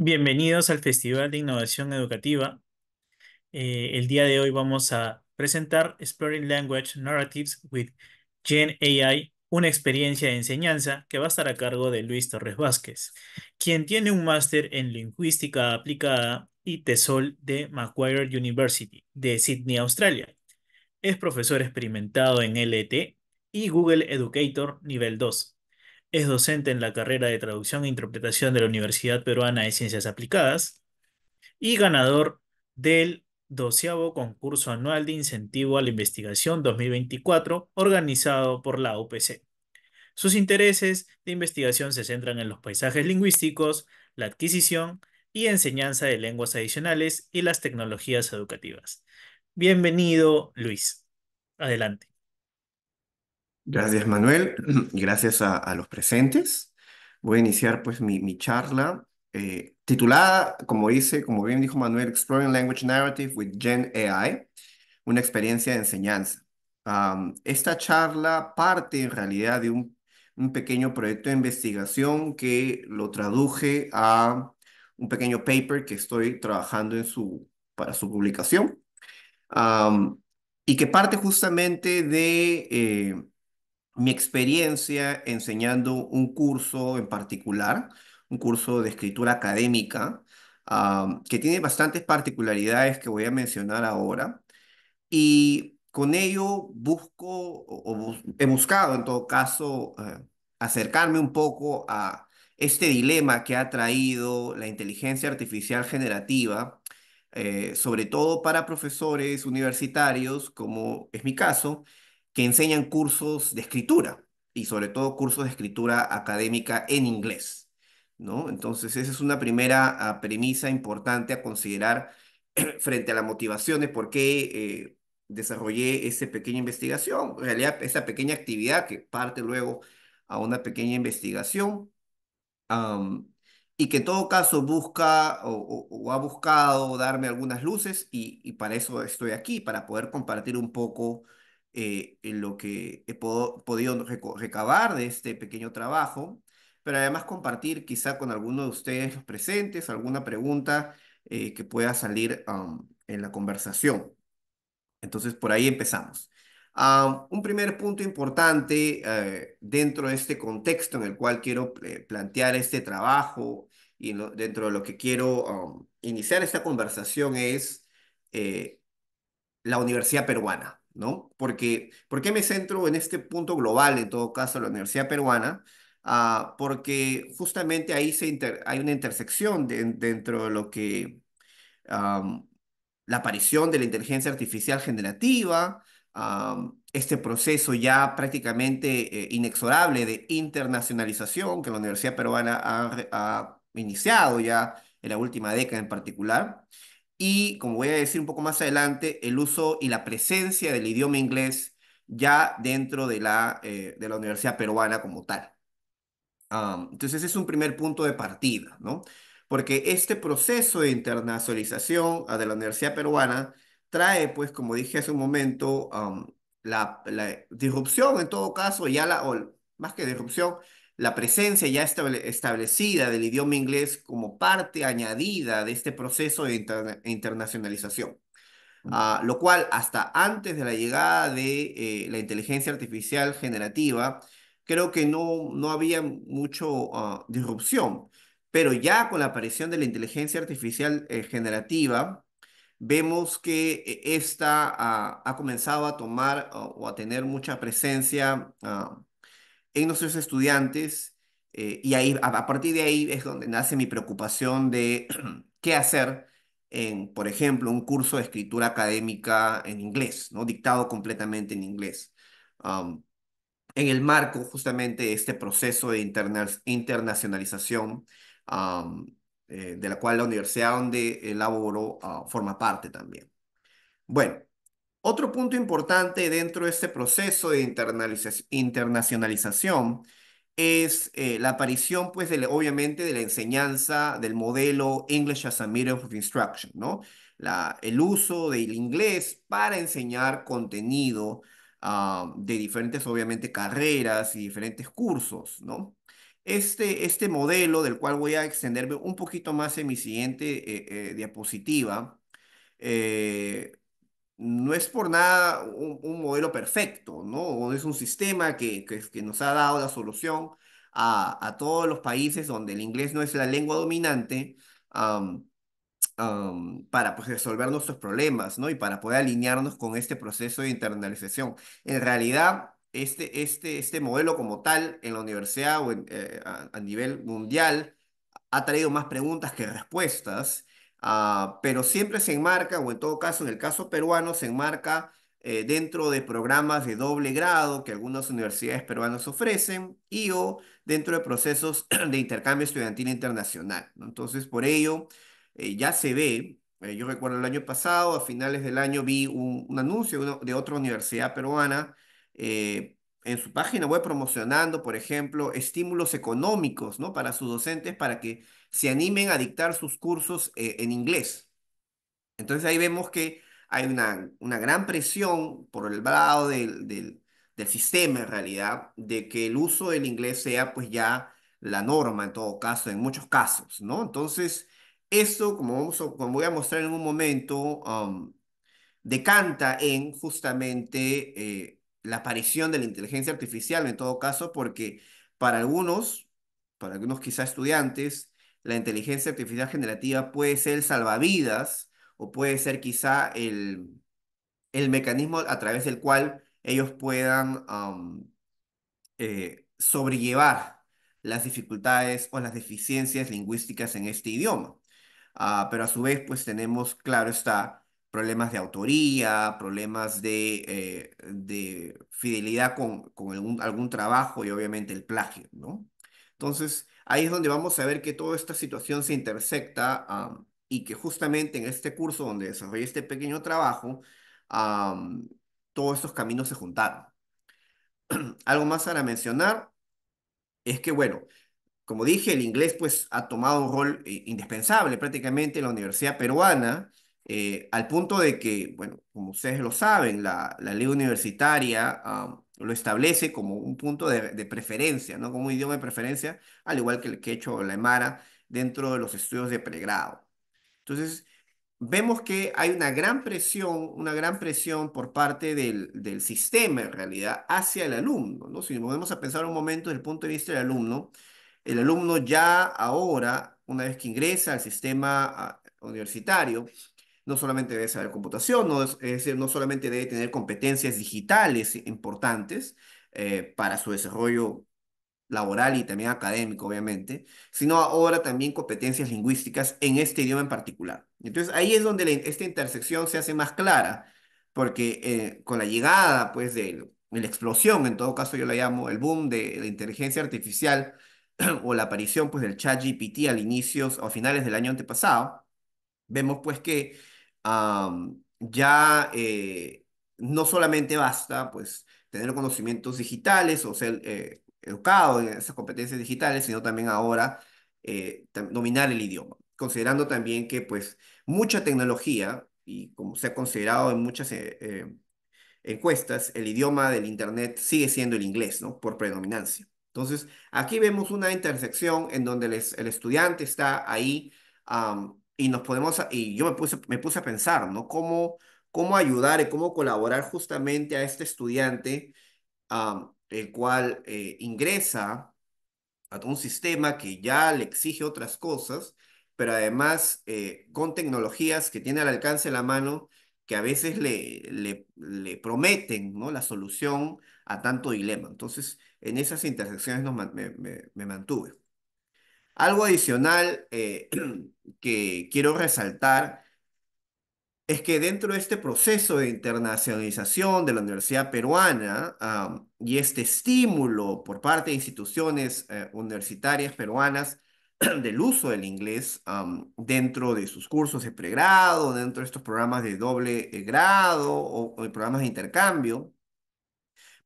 Bienvenidos al Festival de Innovación Educativa. Eh, el día de hoy vamos a presentar Exploring Language Narratives with Gen AI, una experiencia de enseñanza que va a estar a cargo de Luis Torres Vázquez, quien tiene un máster en lingüística aplicada y tesol de Macquarie University de Sydney, Australia. Es profesor experimentado en LT e y Google Educator nivel 2 es docente en la carrera de Traducción e Interpretación de la Universidad Peruana de Ciencias Aplicadas y ganador del doceavo concurso anual de incentivo a la investigación 2024 organizado por la UPC. Sus intereses de investigación se centran en los paisajes lingüísticos, la adquisición y enseñanza de lenguas adicionales y las tecnologías educativas. Bienvenido, Luis. Adelante. Gracias, Manuel. Gracias a, los presentes. Voy a iniciar pues mi, charla eh, titulada, como dice, como bien dijo Manuel, Exploring Language Narrative with Gen AI, una experiencia de enseñanza. esta charla parte en realidad de un, pequeño proyecto de investigación que lo traduje a un pequeño paper que estoy trabajando en su, para su publicación y que parte justamente de... Eh, mi experiencia enseñando un curso en particular, un curso de escritura académica, que tiene bastantes particularidades que voy a mencionar ahora. Y con ello busco, o, he buscado en todo caso, eh, acercarme un poco a este dilema que ha traído la inteligencia artificial generativa, eh, sobre todo para profesores universitarios, como es mi caso, que enseñan cursos de escritura y sobre todo cursos de escritura académica en inglés. ¿no? Entonces, esa es una primera ah, premisa importante a considerar frente a la motivación por qué eh, desarrollé esa pequeña investigación, en realidad esa pequeña actividad que parte luego a una pequeña investigación. y que en todo caso busca o, ha buscado darme algunas luces y, y, para eso estoy aquí, para poder compartir un poco eh, en lo que he podido recabar de este pequeño trabajo, pero además compartir quizá con alguno de ustedes presentes alguna pregunta eh, que pueda salir um, en la conversación. Entonces, por ahí empezamos. Ah, un primer punto importante eh, dentro de este contexto en el cual quiero plantear este trabajo y dentro de lo que quiero um, iniciar esta conversación es la Universidad Peruana. ¿no? Porque, ¿Por qué me centro en este punto global, en todo caso, la Universidad Peruana? Ah, porque justamente ahí se hay una intersección dentro de lo que la aparición de la inteligencia artificial generativa, este proceso ya prácticamente eh, inexorable de internacionalización que la Universidad Peruana ha iniciado ya en la última década en particular, y, como voy a decir un poco más adelante, el uso y la presencia del idioma inglés ya dentro de la, eh, de la Universidad Peruana como tal. Ah, entonces, es un primer punto de partida, ¿no? Porque este proceso de internacionalización ah, de la Universidad Peruana trae, pues, como dije hace un momento, ah, la, la, disrupción en todo caso, ya la, o más que disrupción, la presencia ya establecida del idioma inglés como parte añadida de este proceso de internacionalización. Ah, lo cual hasta antes de la llegada de eh, la inteligencia artificial generativa, creo que no, no había mucho ah, disrupción, pero ya con la aparición de la inteligencia artificial eh, generativa, vemos que eh, esta ah, ha comenzado a tomar o a tener mucha presencia en nuestros estudiantes eh, y ahí, a, partir de ahí es donde nace mi preocupación de qué hacer en, por ejemplo, un curso de escritura académica en inglés, ¿no? dictado completamente en inglés. Um, en el marco justamente de este proceso de interna internacionalización um, eh, de la cual la universidad donde elaboró ah, forma parte también. Bueno, otro punto importante dentro de este proceso de internacionalización es eh, la aparición, pues, obviamente, de la enseñanza del modelo English as a Medium of Instruction, ¿no? La, el uso del inglés para enseñar contenido ah, de diferentes, obviamente, carreras y diferentes cursos, ¿no? Este, este modelo, del cual voy a extenderme un poquito más en mi siguiente eh, eh, diapositiva, eh, no es por nada un, modelo perfecto, ¿no? es un sistema que, que, nos ha dado la solución a, todos los países donde el inglés no es la lengua dominante para pues, resolver nuestros problemas, ¿no? Y para poder alinearnos con este proceso de internalización. En realidad, este, este, este modelo como tal en la universidad o eh, a nivel mundial ha traído más preguntas que respuestas Ah, pero siempre se enmarca, o en todo caso, en el caso peruano, se enmarca eh, dentro de programas de doble grado que algunas universidades peruanas ofrecen y o dentro de procesos de intercambio estudiantil internacional. Entonces, por ello, eh, ya se ve, eh, yo recuerdo el año pasado, a finales del año vi un, anuncio de otra universidad peruana en su página web promocionando, por ejemplo, estímulos económicos ¿no? para sus docentes para que se animen a dictar sus cursos eh, en inglés. Entonces ahí vemos que hay una, una gran presión por el lado del, sistema en realidad de que el uso del inglés sea pues ya la norma en todo caso, en muchos casos, ¿no? Entonces, esto, como, vamos como voy a mostrar en un momento, um, decanta en justamente eh, la aparición de la inteligencia artificial en todo caso, porque para algunos, para algunos quizás estudiantes, la inteligencia artificial generativa puede ser salvavidas o puede ser quizá el, el mecanismo a través del cual ellos puedan eh, sobrellevar las dificultades o las deficiencias lingüísticas en este idioma. Ah, pero a su vez, pues tenemos, claro está, problemas de autoría, problemas de, eh, de fidelidad con, con algún, algún, trabajo y obviamente el plagio, ¿no? Entonces, Ahí es donde vamos a ver que toda esta situación se intersecta y que justamente en este curso donde desarrollé este pequeño trabajo, todos estos caminos se juntaron. Algo más para mencionar es que, bueno, como dije, el inglés pues ha tomado un rol eh, indispensable prácticamente en la universidad peruana, eh, al punto de que, bueno, como ustedes lo saben, la, la ley universitaria lo establece como un punto de, preferencia, ¿no? Como un idioma de preferencia, al igual que el quechua o la emara dentro de los estudios de pregrado. Entonces, vemos que hay una gran presión, una gran presión por parte del, sistema, en realidad, hacia el alumno, ¿no? Si nos vamos a pensar un momento desde el punto de vista del alumno, el alumno ya ahora, una vez que ingresa al sistema ah, universitario, no solamente debe saber computación, no, es decir, no solamente debe tener competencias digitales importantes eh, para su desarrollo laboral y también académico, obviamente, sino ahora también competencias lingüísticas en este idioma en particular. Entonces ahí es donde esta intersección se hace más clara, porque eh, con la llegada, pues, de, la explosión, en todo caso yo la llamo el boom de, la inteligencia artificial o la aparición, pues, del chat GPT al inicio, a finales del año antepasado, vemos, pues, que ya eh, no solamente basta pues tener conocimientos digitales o ser eh, educado en esas competencias digitales, sino también ahora eh, dominar el idioma, considerando también que pues mucha tecnología, y como se ha considerado en muchas encuestas, el idioma del Internet sigue siendo el inglés, ¿no? Por predominancia. Entonces, aquí vemos una intersección en donde el, estudiante está ahí y nos podemos, y yo me puse, a pensar, ¿no? ¿Cómo, cómo ayudar y cómo colaborar justamente a este estudiante, el cual eh, ingresa a un sistema que ya le exige otras cosas, pero además eh, con tecnologías que tiene al alcance de la mano, que a veces le, le, prometen ¿no? la solución a tanto dilema. Entonces, en esas intersecciones me mantuve. Algo adicional eh, que quiero resaltar es que dentro de este proceso de internacionalización de la Universidad Peruana y este estímulo por parte de instituciones eh, universitarias peruanas del uso del inglés dentro de sus cursos de pregrado, dentro de estos programas de doble eh, grado o, programas de intercambio,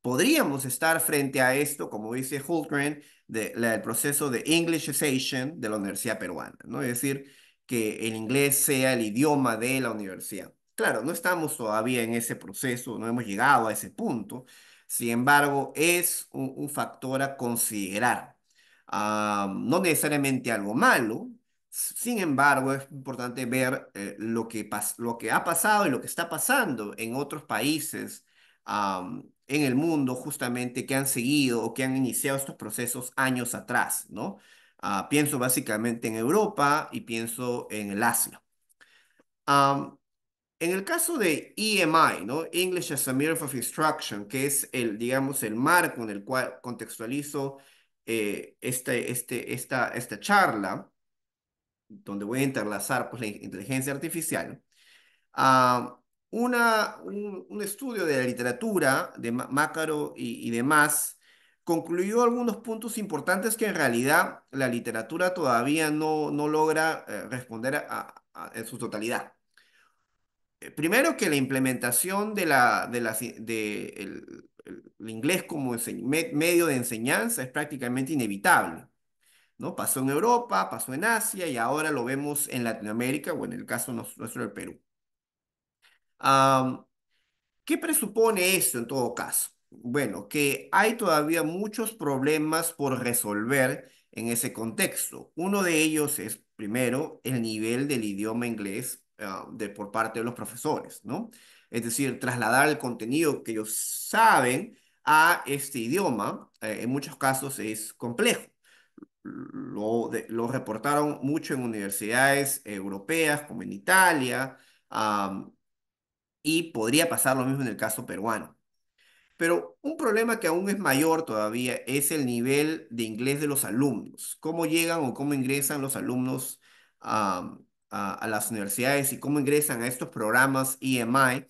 podríamos estar frente a esto, como dice Hultgren, del proceso de Englishization de la Universidad Peruana, ¿no? Es decir, que el inglés sea el idioma de la universidad. Claro, no estamos todavía en ese proceso, no hemos llegado a ese punto, sin embargo, es un, factor a considerar. Ah, no necesariamente algo malo, sin embargo, es importante ver eh, lo, que lo que ha pasado y lo que está pasando en otros países en el mundo justamente que han seguido o que han iniciado estos procesos años atrás, ¿no? Ah, pienso básicamente en Europa y pienso en el Asia. en el caso de EMI, ¿no? English as a Mirror of Instruction, que es el, digamos, el marco en el cual contextualizo eh, este, este, esta, esta charla, donde voy a interlazar pues, la inteligencia artificial, una, un, estudio de la literatura de Mácaro y, demás concluyó algunos puntos importantes que en realidad la literatura todavía no, no logra eh, responder en su totalidad. Eh, primero que la implementación de la, inglés como medio de enseñanza es prácticamente inevitable. ¿no? Pasó en Europa, pasó en Asia y ahora lo vemos en Latinoamérica o en el caso nuestro del Perú. ¿Qué presupone esto en todo caso? Bueno, que hay todavía muchos problemas por resolver en ese contexto. Uno de ellos es, primero, el nivel del idioma inglés ah, de, por parte de los profesores, ¿no? Es decir, trasladar el contenido que ellos saben a este idioma, eh, en muchos casos es complejo. Lo, reportaron mucho en universidades europeas, como en Italia, y podría pasar lo mismo en el caso peruano. Pero un problema que aún es mayor todavía es el nivel de inglés de los alumnos. ¿Cómo llegan o cómo ingresan los alumnos a, las universidades y cómo ingresan a estos programas EMI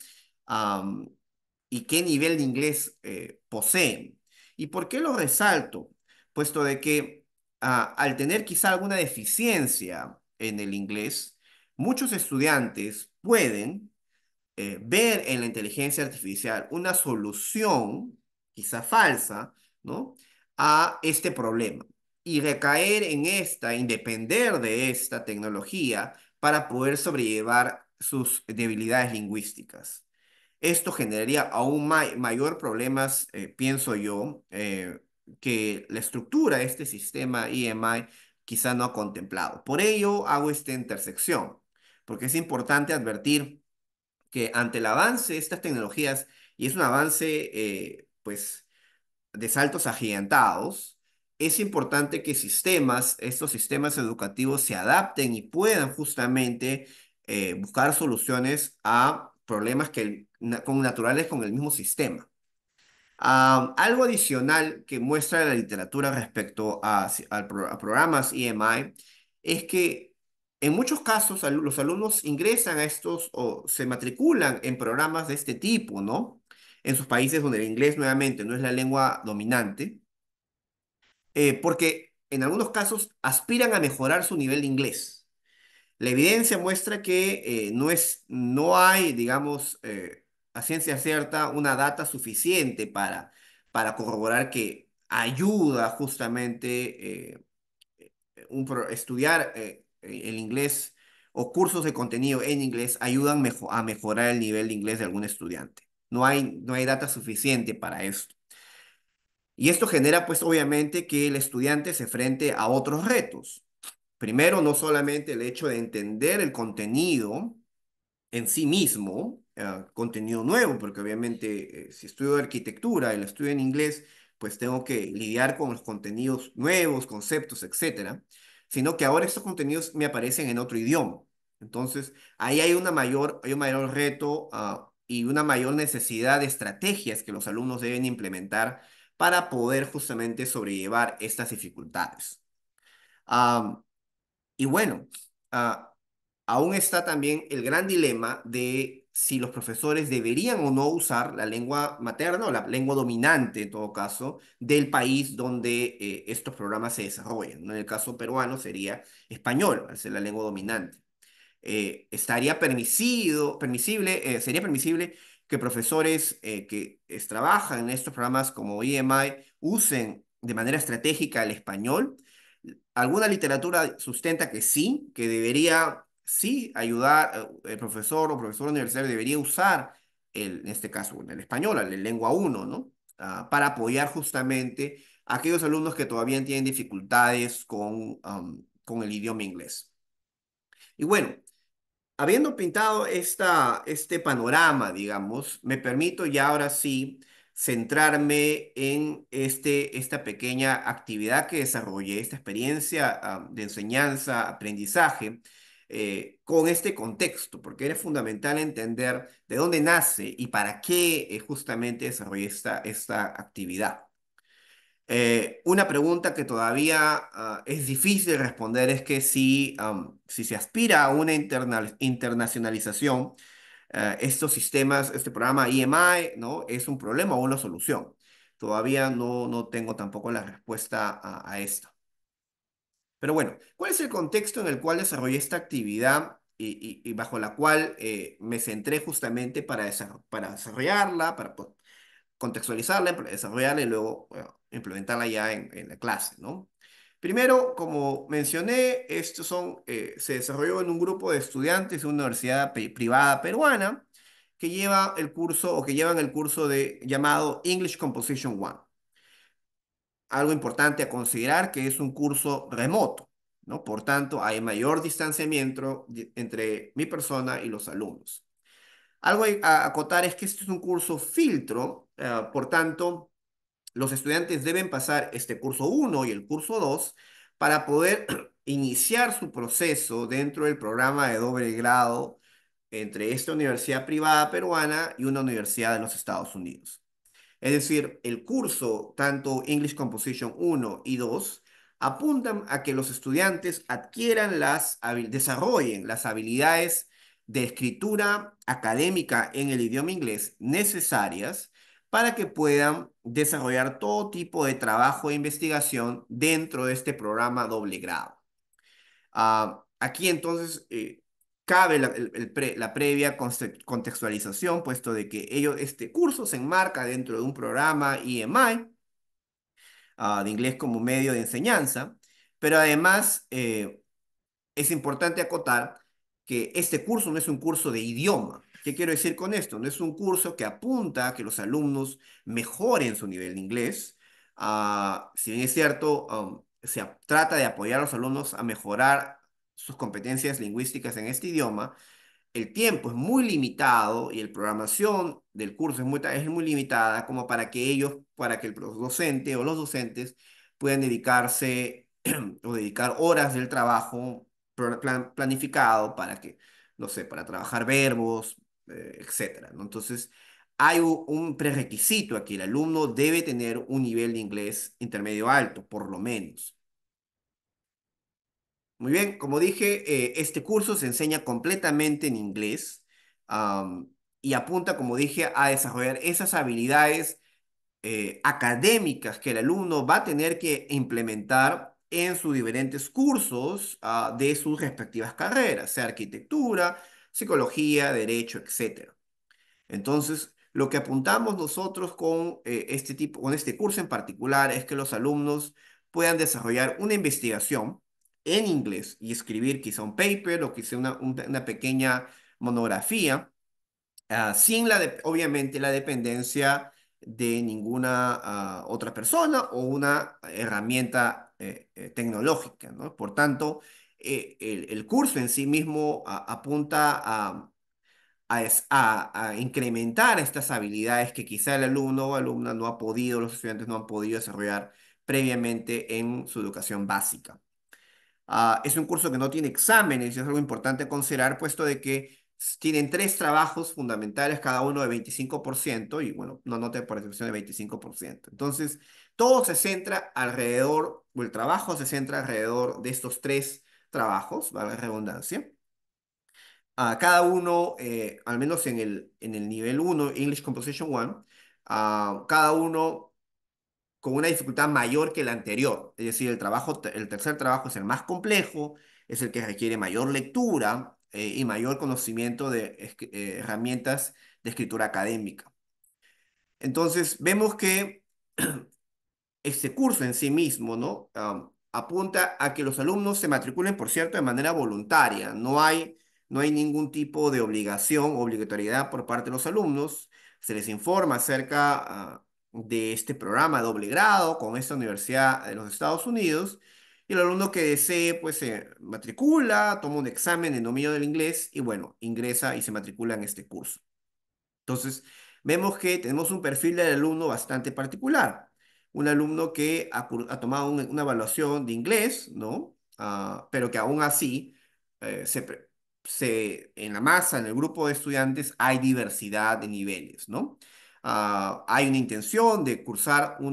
y qué nivel de inglés eh, poseen? ¿Y por qué lo resalto? Puesto de que ah, al tener quizá alguna deficiencia en el inglés, muchos estudiantes pueden eh, ver en la inteligencia artificial una solución, quizá falsa, ¿no? a este problema y recaer en esta, independer de esta tecnología para poder sobrellevar sus debilidades lingüísticas. Esto generaría aún mayor problemas, eh, pienso yo, eh, que la estructura de este sistema EMI quizá no ha contemplado. Por ello hago esta intersección, porque es importante advertir que ante el avance de estas tecnologías, y es un avance eh, pues de saltos agigantados, es importante que sistemas, estos sistemas educativos se adapten y puedan justamente eh, buscar soluciones a problemas que, con naturales con el mismo sistema. algo adicional que muestra la literatura respecto a, a programas EMI es que en muchos casos, los alumnos ingresan a estos o se matriculan en programas de este tipo, ¿no? En sus países donde el inglés nuevamente no es la lengua dominante, eh, porque en algunos casos aspiran a mejorar su nivel de inglés. La evidencia muestra que eh, no, es, no hay, digamos, eh, a ciencia cierta una data suficiente para, para corroborar que ayuda justamente un estudiar estudiar eh, el inglés o cursos de contenido en inglés ayudan a mejorar el nivel de inglés de algún estudiante. No hay, no hay data suficiente para esto. Y esto genera, pues, obviamente que el estudiante se frente a otros retos. Primero, no solamente el hecho de entender el contenido en sí mismo, eh, contenido nuevo, porque obviamente eh, si estudio arquitectura, el estudio en inglés, pues tengo que lidiar con los contenidos nuevos, conceptos, etcétera sino que ahora estos contenidos me aparecen en otro idioma. Entonces, ahí hay, una mayor, hay un mayor reto ah, y una mayor necesidad de estrategias que los alumnos deben implementar para poder justamente sobrellevar estas dificultades. Ah, y bueno, ah, aún está también el gran dilema de si los profesores deberían o no usar la lengua materna o la lengua dominante, en todo caso, del país donde eh, estos programas se desarrollan. En el caso peruano sería español, es la lengua dominante. Eh, estaría permisible, eh, sería permisible que profesores que trabajan en estos programas como EMI usen de manera estratégica el español. Alguna literatura sustenta que sí, que debería sí ayudar, eh, el profesor o profesor universitario debería usar, en este caso, el español, la lengua 1, ¿no? Ah, para apoyar justamente a aquellos alumnos que todavía tienen dificultades con, el idioma inglés. Y bueno, habiendo pintado este panorama, digamos, me permito ya ahora sí centrarme en este, esta pequeña actividad que desarrollé, esta experiencia de enseñanza, aprendizaje, eh, con este contexto, porque era fundamental entender de dónde nace y para qué eh, justamente desarrolla esta, esta actividad. Eh, una pregunta que todavía ah, es difícil responder es que si, si se aspira a una internacionalización, estos sistemas, este programa IMI, e ¿no? ¿Es un problema o una solución? Todavía no, no tengo tampoco la respuesta a, a esto. Pero bueno, ¿cuál es el contexto en el cual desarrollé esta actividad y, bajo la cual eh, me centré justamente para, para desarrollarla, para contextualizarla, desarrollarla y luego implementarla ya en, la clase, Primero, como mencioné, eh, se desarrolló en un grupo de estudiantes de una universidad privada peruana que lleva el curso o que llevan el curso de, llamado English Composition One algo importante a considerar que es un curso remoto, ¿no? Por tanto, hay mayor distanciamiento entre mi persona y los alumnos. Algo a acotar es que este es un curso filtro, eh, por tanto, los estudiantes deben pasar este curso 1 y el curso 2 para poder iniciar su proceso dentro del programa de doble grado entre esta universidad privada peruana y una universidad de los Estados Unidos. Es decir, el curso, tanto English Composition 1 y 2, apuntan a que los estudiantes adquieran las, desarrollen las habilidades de escritura académica en el idioma inglés necesarias para que puedan desarrollar todo tipo de trabajo e investigación dentro de este programa doble grado. Ah, aquí entonces eh, Cabe la, previa contextualización, puesto de que este curso se enmarca dentro de un programa EMI, ah, de inglés como medio de enseñanza, pero además eh, es importante acotar que este curso no es un curso de idioma. ¿Qué quiero decir con esto? No es un curso que apunta a que los alumnos mejoren su nivel de inglés. Ah, si bien es cierto, um, se trata de apoyar a los alumnos a mejorar sus competencias lingüísticas en este idioma, el tiempo es muy limitado y la programación del curso es muy, limitada como para que ellos, para que el docente o los docentes puedan dedicarse o dedicar horas del trabajo planificado para que, no sé, para trabajar verbos, eh, etcétera, Entonces, hay un prerequisito aquí, el alumno debe tener un nivel de inglés intermedio alto, por lo menos. Muy bien, como dije, eh, este curso se enseña completamente en inglés y apunta, como dije, a desarrollar esas habilidades eh, académicas que el alumno va a tener que implementar en sus diferentes cursos ah, de sus respectivas carreras, sea arquitectura, psicología, derecho, etc. Entonces, lo que apuntamos nosotros con, eh, este tipo, con este curso en particular es que los alumnos puedan desarrollar una investigación en inglés y escribir quizá un paper o quizá una, una pequeña monografía, ah, sin la obviamente la dependencia de ninguna ah, otra persona o una herramienta eh, eh, tecnológica. Por tanto, eh, el, curso en sí mismo apunta a, incrementar estas habilidades que quizá el alumno o alumna no ha podido, los estudiantes no han podido desarrollar previamente en su educación básica. Ah, es un curso que no tiene exámenes y es algo importante considerar, puesto de que tienen tres trabajos fundamentales, cada uno de 25%, y bueno, no note por excepción de 25%. Entonces, todo se centra alrededor, o el trabajo se centra alrededor de estos tres trabajos, a la redundancia. Ah, cada uno, eh, al menos en el, en el nivel 1, English Composition 1, ah, cada uno con una dificultad mayor que la anterior. Es decir, el, trabajo, el tercer trabajo es el más complejo, es el que requiere mayor lectura eh, y mayor conocimiento de eh, herramientas de escritura académica. Entonces, vemos que este curso en sí mismo ¿no? apunta a que los alumnos se matriculen, por cierto, de manera voluntaria. No hay, no hay ningún tipo de obligación, obligatoriedad por parte de los alumnos. Se les informa acerca... Ah, de este programa doble grado con esta universidad de los Estados Unidos. Y el alumno que desee, pues se matricula, toma un examen en dominio del inglés y bueno, ingresa y se matricula en este curso. Entonces, vemos que tenemos un perfil del alumno bastante particular. Un alumno que ha, tomado una evaluación de inglés, ¿no? Ah, pero que aún así, eh, se, se, en la masa, en el grupo de estudiantes, hay diversidad de niveles, ¿no? Ah, hay una intención de cursar un,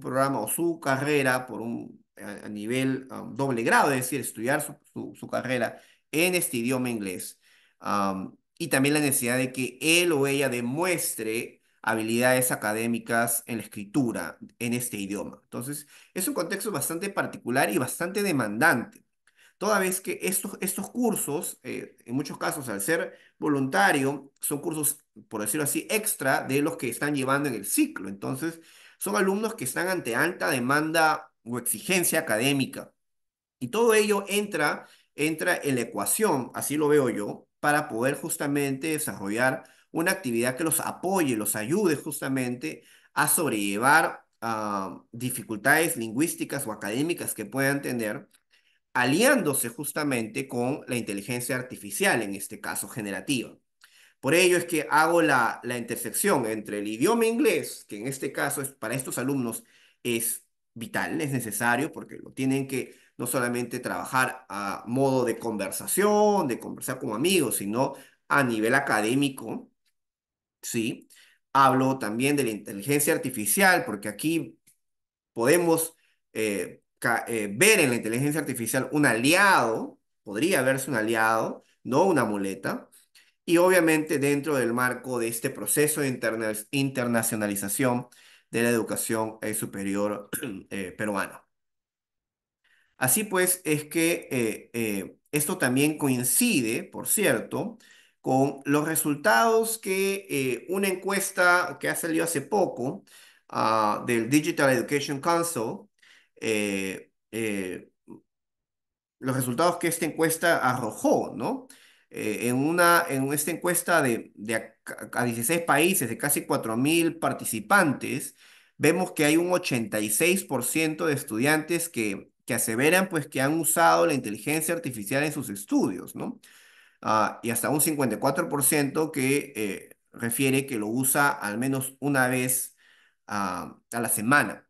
programa o su carrera por un, a, nivel ah, doble grado, es decir, estudiar su, carrera en este idioma inglés. y también la necesidad de que él o ella demuestre habilidades académicas en la escritura en este idioma. Entonces, es un contexto bastante particular y bastante demandante. Toda vez que estos, estos cursos, eh, en muchos casos al ser voluntario, son cursos, por decirlo así, extra de los que están llevando en el ciclo. Entonces, son alumnos que están ante alta demanda o exigencia académica. Y todo ello entra, entra en la ecuación, así lo veo yo, para poder justamente desarrollar una actividad que los apoye, los ayude justamente a sobrellevar ah, dificultades lingüísticas o académicas que puedan tener aliándose justamente con la inteligencia artificial, en este caso generativa. Por ello es que hago la, la intersección entre el idioma inglés, que en este caso es, para estos alumnos es vital, es necesario, porque lo tienen que no solamente trabajar a modo de conversación, de conversar con amigos, sino a nivel académico, ¿sí? Hablo también de la inteligencia artificial, porque aquí podemos eh, eh, ver en la inteligencia artificial un aliado, podría verse un aliado, no una muleta, y obviamente dentro del marco de este proceso de internacionalización de la educación eh, superior eh, peruana. Así pues, es que esto también coincide, por cierto, con los resultados que una encuesta que ha salido hace poco ah, del Digital Education Council, eh, eh, los resultados que esta encuesta arrojó, ¿no? Eh, en, una, en esta encuesta de, a, 16 países, de casi 4.000 participantes, vemos que hay un 86% de estudiantes que, que aseveran pues, que han usado la inteligencia artificial en sus estudios, ¿no? Ah, y hasta un 54% que refiere que lo usa al menos una vez ah, a la semana.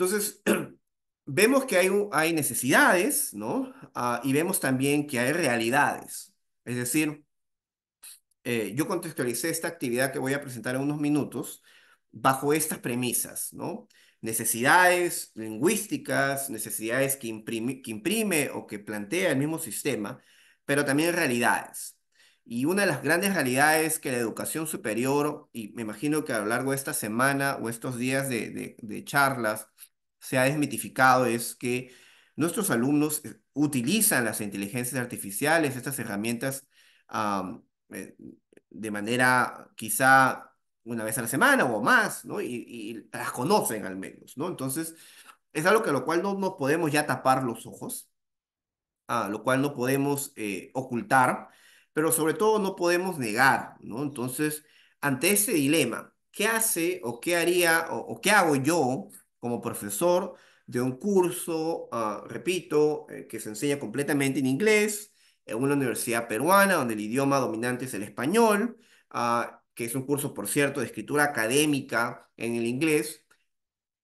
Entonces, vemos que hay, hay necesidades, ¿no? Ah, y vemos también que hay realidades. Es decir, eh, yo contextualicé esta actividad que voy a presentar en unos minutos bajo estas premisas, ¿no? Necesidades lingüísticas, necesidades que imprime, que imprime o que plantea el mismo sistema, pero también realidades. Y una de las grandes realidades que la educación superior, y me imagino que a lo largo de esta semana o estos días de, de charlas, se ha desmitificado es que nuestros alumnos eh, utilizan las inteligencias artificiales, estas herramientas, eh, de manera quizá una vez a la semana o más, ¿no? Y, las conocen al menos, ¿no? Entonces, es algo que lo cual no podemos ya tapar los ojos, a lo cual no podemos eh, ocultar, pero sobre todo no podemos negar, ¿no? Entonces, ante ese dilema, ¿qué hace o qué haría o qué hago yo como profesor de un curso, ah, repito, eh, que se enseña completamente en inglés, en una universidad peruana donde el idioma dominante es el español, ah, que es un curso, por cierto, de escritura académica en el inglés,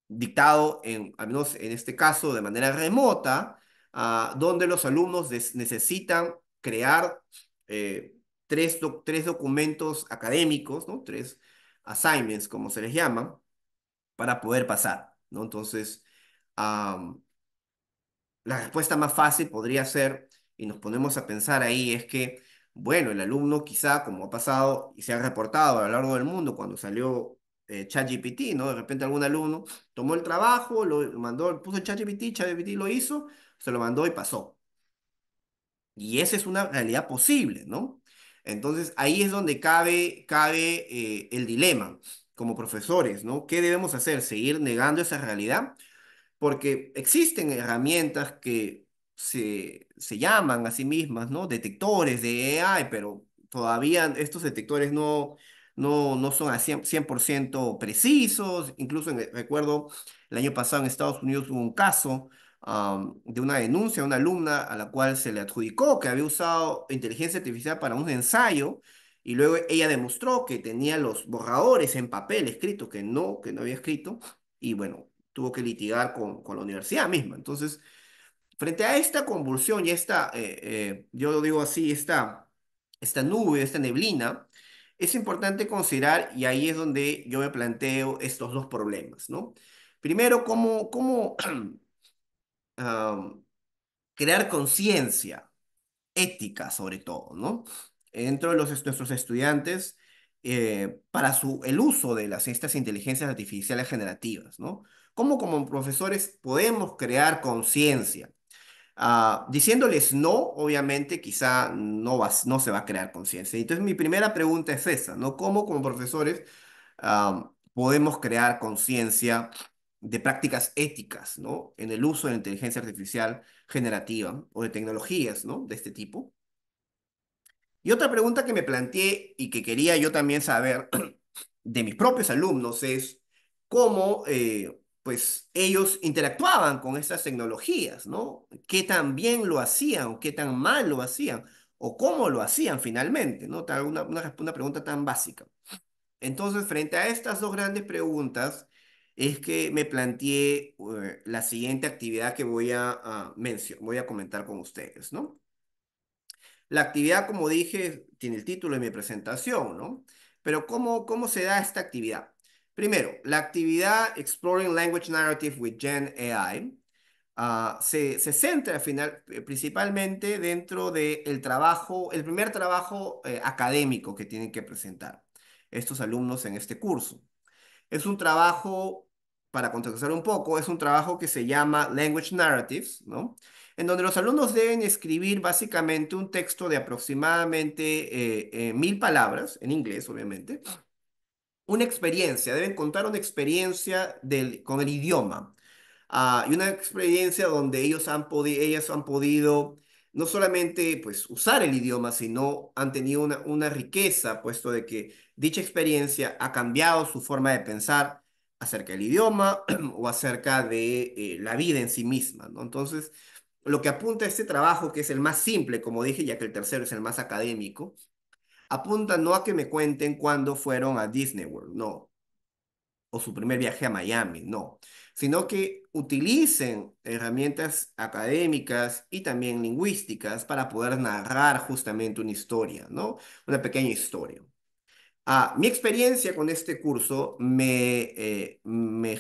dictado, al menos en este caso, de manera remota, ah, donde los alumnos necesitan crear eh, tres, tres documentos académicos, ¿no? tres assignments, como se les llama, para poder pasar. ¿no? Entonces, la respuesta más fácil podría ser, y nos ponemos a pensar ahí, es que, bueno, el alumno quizá, como ha pasado y se ha reportado a lo largo del mundo cuando salió eh, ChatGPT, ¿no? De repente algún alumno tomó el trabajo, lo mandó, puso ChatGPT, ChatGPT lo hizo, se lo mandó y pasó. Y esa es una realidad posible, ¿no? Entonces ahí es donde cabe, cabe eh, el dilema como profesores, ¿no? ¿Qué debemos hacer? ¿Seguir negando esa realidad? Porque existen herramientas que se, se llaman a sí mismas, ¿no? Detectores de AI, pero todavía estos detectores no, no, no son a 100%, precisos. Incluso recuerdo el año pasado en Estados Unidos hubo un caso de una denuncia una alumna a la cual se le adjudicó que había usado inteligencia artificial para un ensayo y luego ella demostró que tenía los borradores en papel escrito, que no, que no había escrito, y bueno, tuvo que litigar con, con la universidad misma. Entonces, frente a esta convulsión y esta, eh, eh, yo lo digo así, esta, esta nube, esta neblina, es importante considerar, y ahí es donde yo me planteo estos dos problemas, ¿no? Primero, cómo, cómo crear conciencia ética sobre todo, ¿no? dentro de los, nuestros estudiantes eh, para su, el uso de las, estas inteligencias artificiales generativas, ¿no? ¿Cómo como profesores podemos crear conciencia? Ah, diciéndoles no, obviamente quizá no, no se va a crear conciencia. Entonces mi primera pregunta es esa, ¿no? ¿Cómo como profesores ah, podemos crear conciencia de prácticas éticas, ¿no? En el uso de la inteligencia artificial generativa o de tecnologías, ¿no? De este tipo. Y otra pregunta que me planteé y que quería yo también saber de mis propios alumnos es cómo eh, pues ellos interactuaban con estas tecnologías, ¿no? ¿Qué tan bien lo hacían o qué tan mal lo hacían? ¿O cómo lo hacían finalmente? ¿no? Una, una, pregunta tan básica. Entonces, frente a estas dos grandes preguntas, es que me planteé eh, la siguiente actividad que voy a, voy a comentar con ustedes, ¿no? La actividad, como dije, tiene el título de mi presentación, ¿no? Pero ¿cómo, se da esta actividad? Primero, la actividad Exploring Language Narrative with Gen AI ah, se, centra final, eh, principalmente dentro del trabajo, el primer trabajo eh, académico que tienen que presentar estos alumnos en este curso. Es un trabajo, para contextualizar un poco, es un trabajo que se llama Language Narratives, ¿no? en donde los alumnos deben escribir básicamente un texto de aproximadamente eh, eh, mil palabras, en inglés obviamente, una experiencia, deben contar una experiencia del, con el idioma. Ah, y una experiencia donde ellos han ellas han podido no solamente pues, usar el idioma, sino han tenido una, una riqueza, puesto de que dicha experiencia ha cambiado su forma de pensar acerca del idioma o acerca de eh, la vida en sí misma. ¿no? Entonces, lo que apunta este trabajo, que es el más simple, como dije, ya que el tercero es el más académico, apunta no a que me cuenten cuándo fueron a Disney World, no, o su primer viaje a Miami, no, sino que utilicen herramientas académicas y también lingüísticas para poder narrar justamente una historia, ¿no? Una pequeña historia. Ah, mi experiencia con este curso me eh,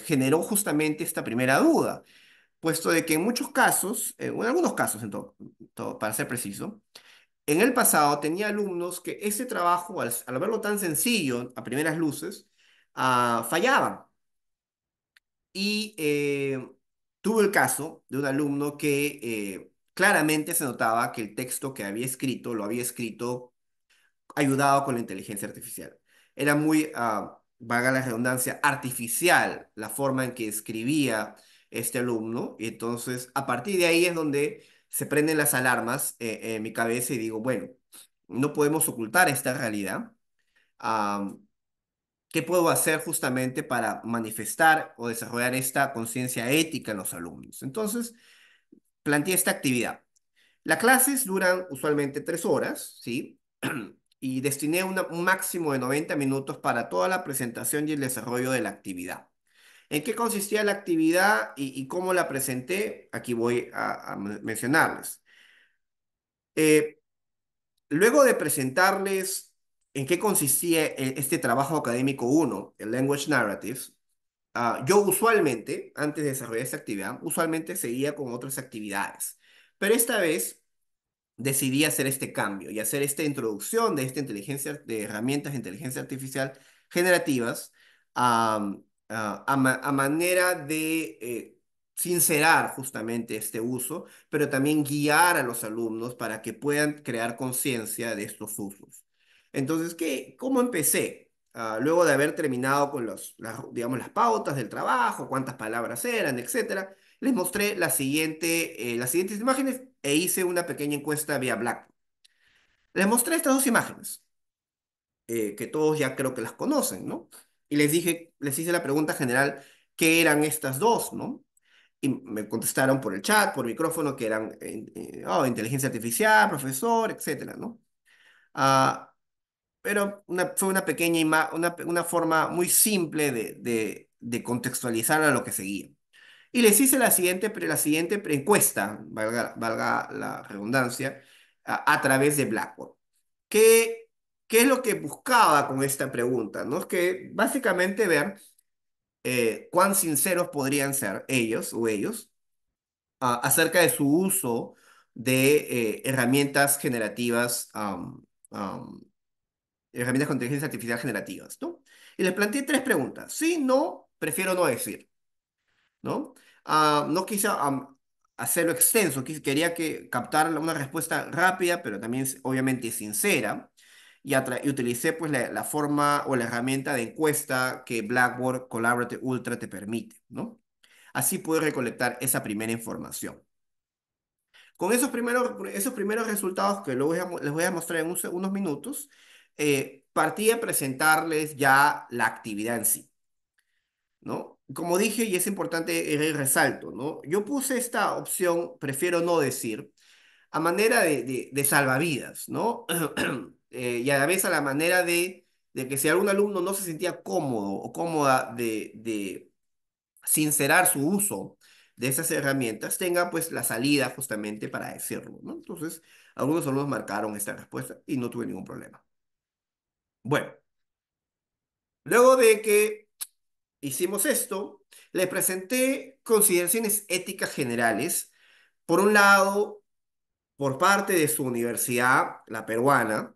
generó justamente esta primera duda puesto de que en muchos casos, eh, en algunos casos para ser preciso, en el pasado tenía alumnos que ese trabajo, al, verlo tan sencillo a primeras luces, fallaba. Ah, fallaban. Y eh, tuve el caso de un alumno que eh, claramente se notaba que el texto que había escrito lo había escrito ayudado con la inteligencia artificial. Era muy, ah, vaga la redundancia, artificial la forma en que escribía este alumno. Y entonces, a partir de ahí es donde se prenden las alarmas eh, en mi cabeza y digo, bueno, no podemos ocultar esta realidad. ¿Qué puedo hacer justamente para manifestar o desarrollar esta conciencia ética en los alumnos? Entonces, planteé esta actividad. Las clases duran usualmente tres horas, ¿sí? Y destiné un máximo de 90 minutos para toda la presentación y el desarrollo de la actividad. ¿En qué consistía la actividad y, cómo la presenté? Aquí voy a, mencionarles. Eh, luego de presentarles en qué consistía e, este trabajo académico 1, el Language Narratives, ah, yo usualmente, antes de desarrollar esta actividad, usualmente seguía con otras actividades. Pero esta vez decidí hacer este cambio y hacer esta introducción de esta inteligencia, de herramientas de inteligencia artificial generativas Ah, a, manera de eh, sincerar justamente este uso, pero también guiar a los alumnos para que puedan crear conciencia de estos usos. Entonces, ¿qué, ¿cómo empecé? Ah, luego de haber terminado con los, las, digamos, las pautas del trabajo, cuántas palabras eran, etcétera, les mostré la siguiente, eh, las siguientes imágenes e hice una pequeña encuesta vía Black. Les mostré estas dos imágenes, eh, que todos ya creo que las conocen, ¿no? Y les dije, les hice la pregunta general, ¿qué eran estas dos, no? Y me contestaron por el chat, por micrófono, que eran eh, eh, oh, inteligencia artificial, profesor, etcétera, ¿no? Ah, pero fue una pequeña una, una forma muy simple de, contextualizar a lo que seguía. Y les hice la siguiente, la siguiente encuesta, valga, valga la redundancia, a, a través de Blackboard. ¿Qué ¿qué es lo que buscaba con esta pregunta? ¿no? Que básicamente ver eh, cuán sinceros podrían ser ellos o ellos ah, acerca de su uso de eh, herramientas generativas, herramientas con inteligencia artificial generativas, ¿no? Y les planteé tres preguntas. Sí, no, prefiero no decir, ¿no? Ah, no quise hacerlo extenso, quería que captar una respuesta rápida, pero también obviamente sincera y, utilicé pues la, forma o la herramienta de encuesta que Blackboard Collaborate Ultra te permite, ¿no? Así pude recolectar esa primera información. Con esos primeros, esos primeros resultados que luego les voy a mostrar en unos minutos, eh, partí a presentarles ya la actividad en sí, ¿no? Como dije, y es importante el resalto, ¿no? Yo puse esta opción, prefiero no decir, a manera de, de, de salvavidas, ¿no? Eh, y a la vez a la manera de, que si algún alumno no se sentía cómodo o cómoda de, sincerar su uso de esas herramientas, tenga pues la salida justamente para decirlo, Entonces, algunos alumnos marcaron esta respuesta y no tuve ningún problema. Bueno, luego de que hicimos esto, le presenté consideraciones éticas generales, por un lado, por parte de su universidad, la peruana,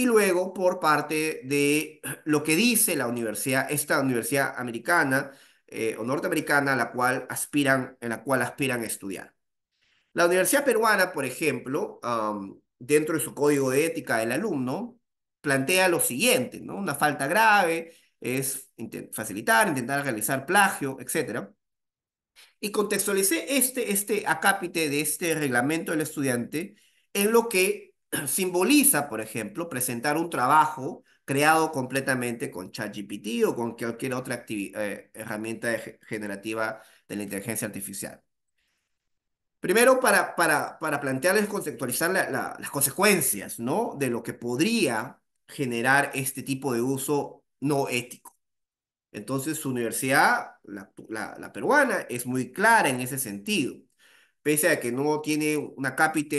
y luego por parte de lo que dice la universidad, esta universidad americana eh, o norteamericana la cual aspiran, en la cual aspiran a estudiar. La universidad peruana, por ejemplo, dentro de su código de ética del alumno, plantea lo siguiente, ¿no? Una falta grave es facilitar, intentar realizar plagio, etcétera. Y contextualicé este, este acápite de este reglamento del estudiante en lo que simboliza, por ejemplo, presentar un trabajo creado completamente con ChatGPT o con cualquier otra eh, herramienta generativa de la inteligencia artificial. Primero, para, para, para plantearles, conceptualizar las consecuencias ¿no? de lo que podría generar este tipo de uso no ético. Entonces, su universidad, la, peruana, es muy clara en ese sentido. Pese a que no tiene una cápita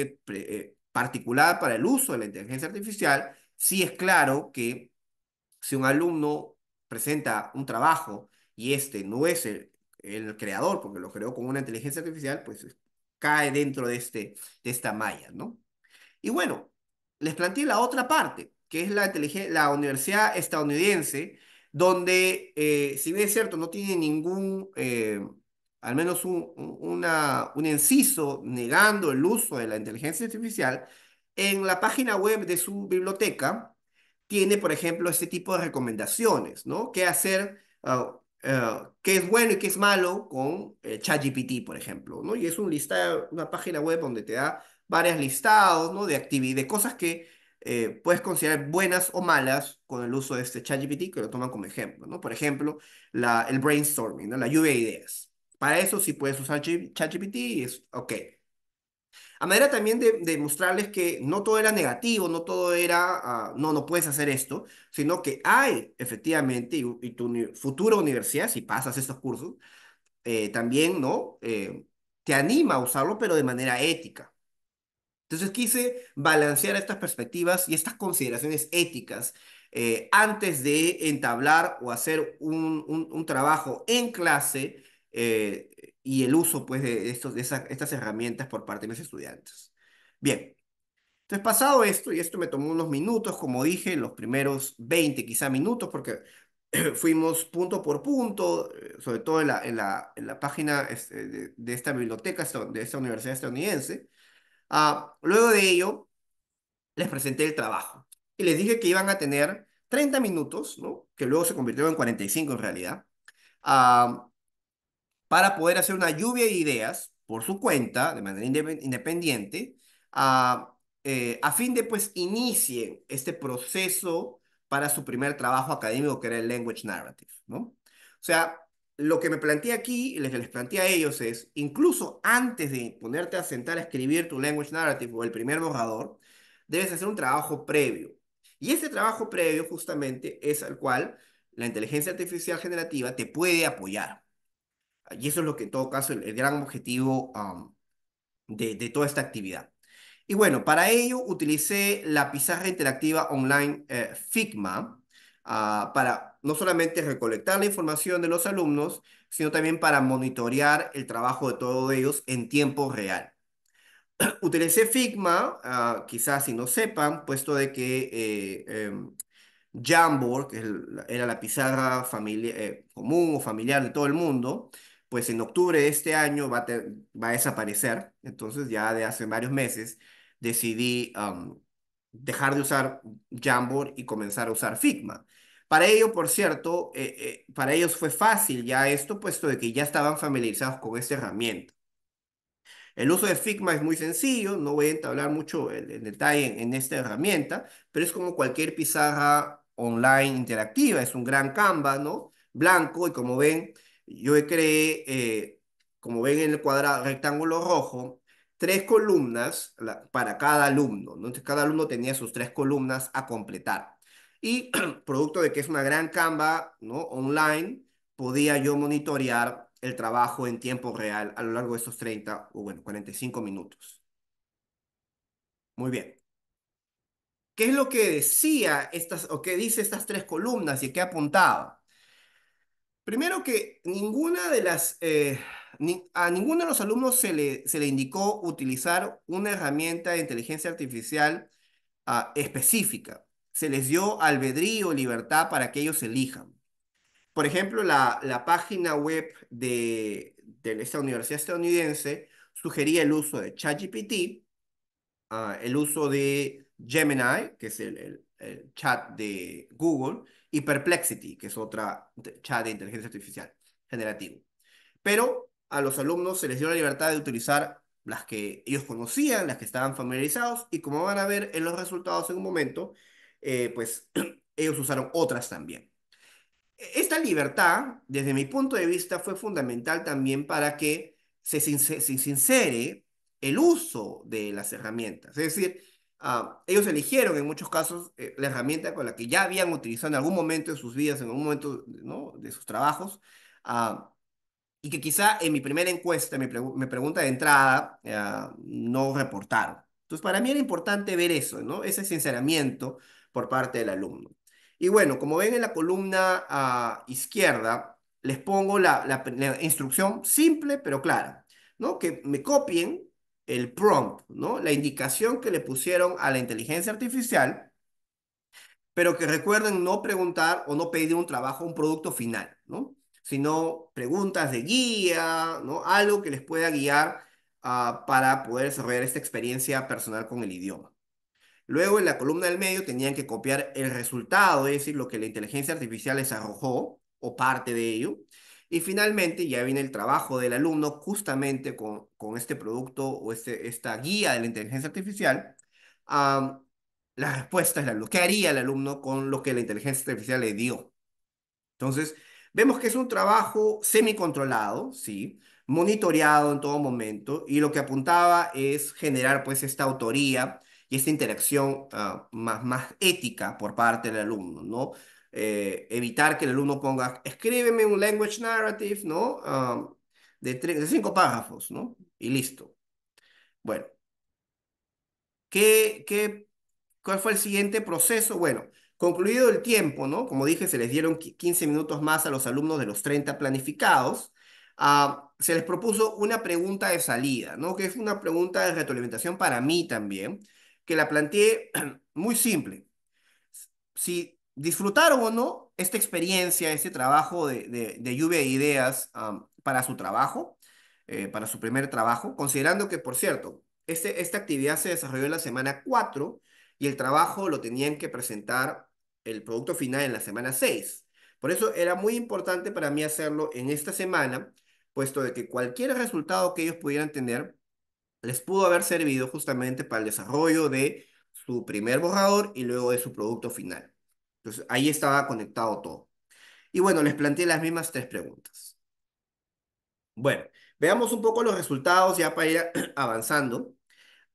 particular para el uso de la inteligencia artificial, sí es claro que si un alumno presenta un trabajo y este no es el, creador, porque lo creó con una inteligencia artificial, pues cae dentro de, este, de esta malla, ¿no? Y bueno, les planteé la otra parte, que es la, la universidad estadounidense, donde, eh, si bien es cierto, no tiene ningún... Eh, al menos un, inciso negando el uso de la inteligencia artificial, en la página web de su biblioteca tiene, por ejemplo, este tipo de recomendaciones, ¿no? ¿Qué hacer? Ah, ah, qué es bueno y qué es malo con eh, ChatGPT, por ejemplo, ¿no? Y es un listado, una página web donde te da varios listados, ¿no? De actividades, de cosas que eh, puedes considerar buenas o malas con el uso de este ChatGPT que lo toman como ejemplo, ¿no? Por ejemplo, el brainstorming, ¿no? La lluvia de ideas. Para eso si puedes usar ChatGPT es ok. A manera también de, mostrarles que no todo era negativo, no todo era, ah, no, no puedes hacer esto, sino que hay efectivamente, y, tu futura universidad, si pasas estos cursos, eh, también, ¿no? Eh, te anima a usarlo, pero de manera ética. Entonces quise balancear estas perspectivas y estas consideraciones éticas eh, antes de entablar o hacer un, un trabajo en clase eh, y el uso pues, de, estos, de estas herramientas por parte de mis estudiantes. Bien, entonces pasado esto, y esto me tomó unos minutos, como dije, los primeros 20 quizá minutos, porque fuimos punto por punto, eh, sobre todo en la, en la, en la página este, de, esta biblioteca, de esta universidad estadounidense. Ah, luego de ello, les presenté el trabajo y les dije que iban a tener 30 minutos, ¿no? que luego se convirtió en 45 en realidad, ah, para poder hacer una lluvia de ideas por su cuenta, de manera independiente, eh, a, fin de pues inicien este proceso para su primer trabajo académico que era el Language Narrative, ¿no? O sea, lo que me planteé aquí, les, les plantea a ellos es, incluso antes de ponerte a sentar a escribir tu language narrative o el primer borrador, debes hacer un trabajo previo. Y ese trabajo previo justamente es al cual la inteligencia artificial generativa te puede apoyar. Y eso es lo que en todo caso el, gran objetivo de, toda esta actividad. Y bueno, para ello utilicé la pizarra interactiva online eh, Figma ah, para no solamente recolectar la información de los alumnos, sino también para monitorear el trabajo de todos ellos en tiempo real. Utilicé Figma, ah, quizás si no sepan, puesto de que eh, em, Jamboard, que era la pizarra eh, común o familiar de todo el mundo, pues en octubre de este año va a, desaparecer. Entonces ya de hace varios meses decidí dejar de usar Jamboard y comenzar a usar Figma. Para ello, por cierto, eh, eh, para ellos fue fácil ya esto, puesto de que ya estaban familiarizados con esta herramienta. El uso de Figma es muy sencillo, no voy a entablar mucho en detalle en, esta herramienta, pero es como cualquier pizarra online interactiva, es un gran canvas ¿no? Blanco, y como ven, yo creé, eh, como ven en el cuadrado, rectángulo rojo, tres columnas para cada alumno. Entonces, cada alumno tenía sus tres columnas a completar. Y producto de que es una gran Canva ¿no? online, podía yo monitorear el trabajo en tiempo real a lo largo de estos 30 o bueno, 45 minutos. Muy bien. ¿Qué es lo que decía estas o qué dice estas tres columnas y qué apuntaba? Primero que ninguna de las, eh, a ninguno de los alumnos se le, indicó utilizar una herramienta de inteligencia artificial ah, específica. Se les dio albedrío, libertad para que ellos elijan. Por ejemplo, la, página web de, esta universidad estadounidense sugería el uso de ChatGPT, ah, el uso de Gemini, que es el chat de Google, y Perplexity, que es otra chat de inteligencia artificial generativo. Pero a los alumnos se les dio la libertad de utilizar las que ellos conocían, las que estaban familiarizados, y como van a ver en los resultados en un momento, eh, pues ellos usaron otras también. E-, esta libertad, desde mi punto de vista, fue fundamental también para que se, sincere el uso de las herramientas. Es decir, Ah, ellos eligieron en muchos casos eh, la herramienta con la que ya habían utilizado en algún momento de sus vidas, en algún momento de sus trabajos, ah, y que quizá en mi primera encuesta, mi, pregunta de entrada, ah, no reportaron. Entonces, para mí era importante ver eso, ¿no? ese sinceramiento por parte del alumno. Y bueno, como ven en la columna izquierda, les pongo la, instrucción simple pero clara, ¿no? que me copien el prompt, ¿no? La indicación que le pusieron a la inteligencia artificial, pero que recuerden no preguntar o no pedir un trabajo, un producto final, ¿no? Sino preguntas de guía, ¿no? Algo que les pueda guiar ah, para poder desarrollar esta experiencia personal con el idioma. Luego, en la columna del medio, tenían que copiar el resultado, es decir, lo que la inteligencia artificial les arrojó o parte de ello y finalmente ya viene el trabajo del alumno justamente con, con este producto o este, esta guía de la inteligencia artificial. Um, la respuesta es la ¿Qué haría el alumno con lo que la inteligencia artificial le dio? Entonces, vemos que es un trabajo semicontrolado, ¿sí? monitoreado en todo momento, y lo que apuntaba es generar pues esta autoría y esta interacción ah, más, más ética por parte del alumno, ¿no? Eh, evitar que el alumno ponga, escríbeme un language narrative, ¿no? de, cinco párrafos, ¿no? Y listo. Bueno. ¿Qué, qué, cuál fue el siguiente proceso? Bueno, concluido el tiempo, ¿no? Como dije, se les dieron 15 minutos más a los alumnos de los 30 planificados. se les propuso una pregunta de salida, ¿no? Que es una pregunta de retroalimentación para mí también, que la planteé muy simple. Si disfrutaron o no esta experiencia, este trabajo de, lluvia de ideas para su trabajo, eh, para su primer trabajo, considerando que, por cierto, este, esta actividad se desarrolló en la semana 4 y el trabajo lo tenían que presentar el producto final en la semana 6. Por eso era muy importante para mí hacerlo en esta semana, puesto de que cualquier resultado que ellos pudieran tener les pudo haber servido justamente para el desarrollo de su primer borrador y luego de su producto final. Entonces, ahí estaba conectado todo. Y bueno, les planteé las mismas tres preguntas. Bueno, veamos un poco los resultados ya para ir avanzando.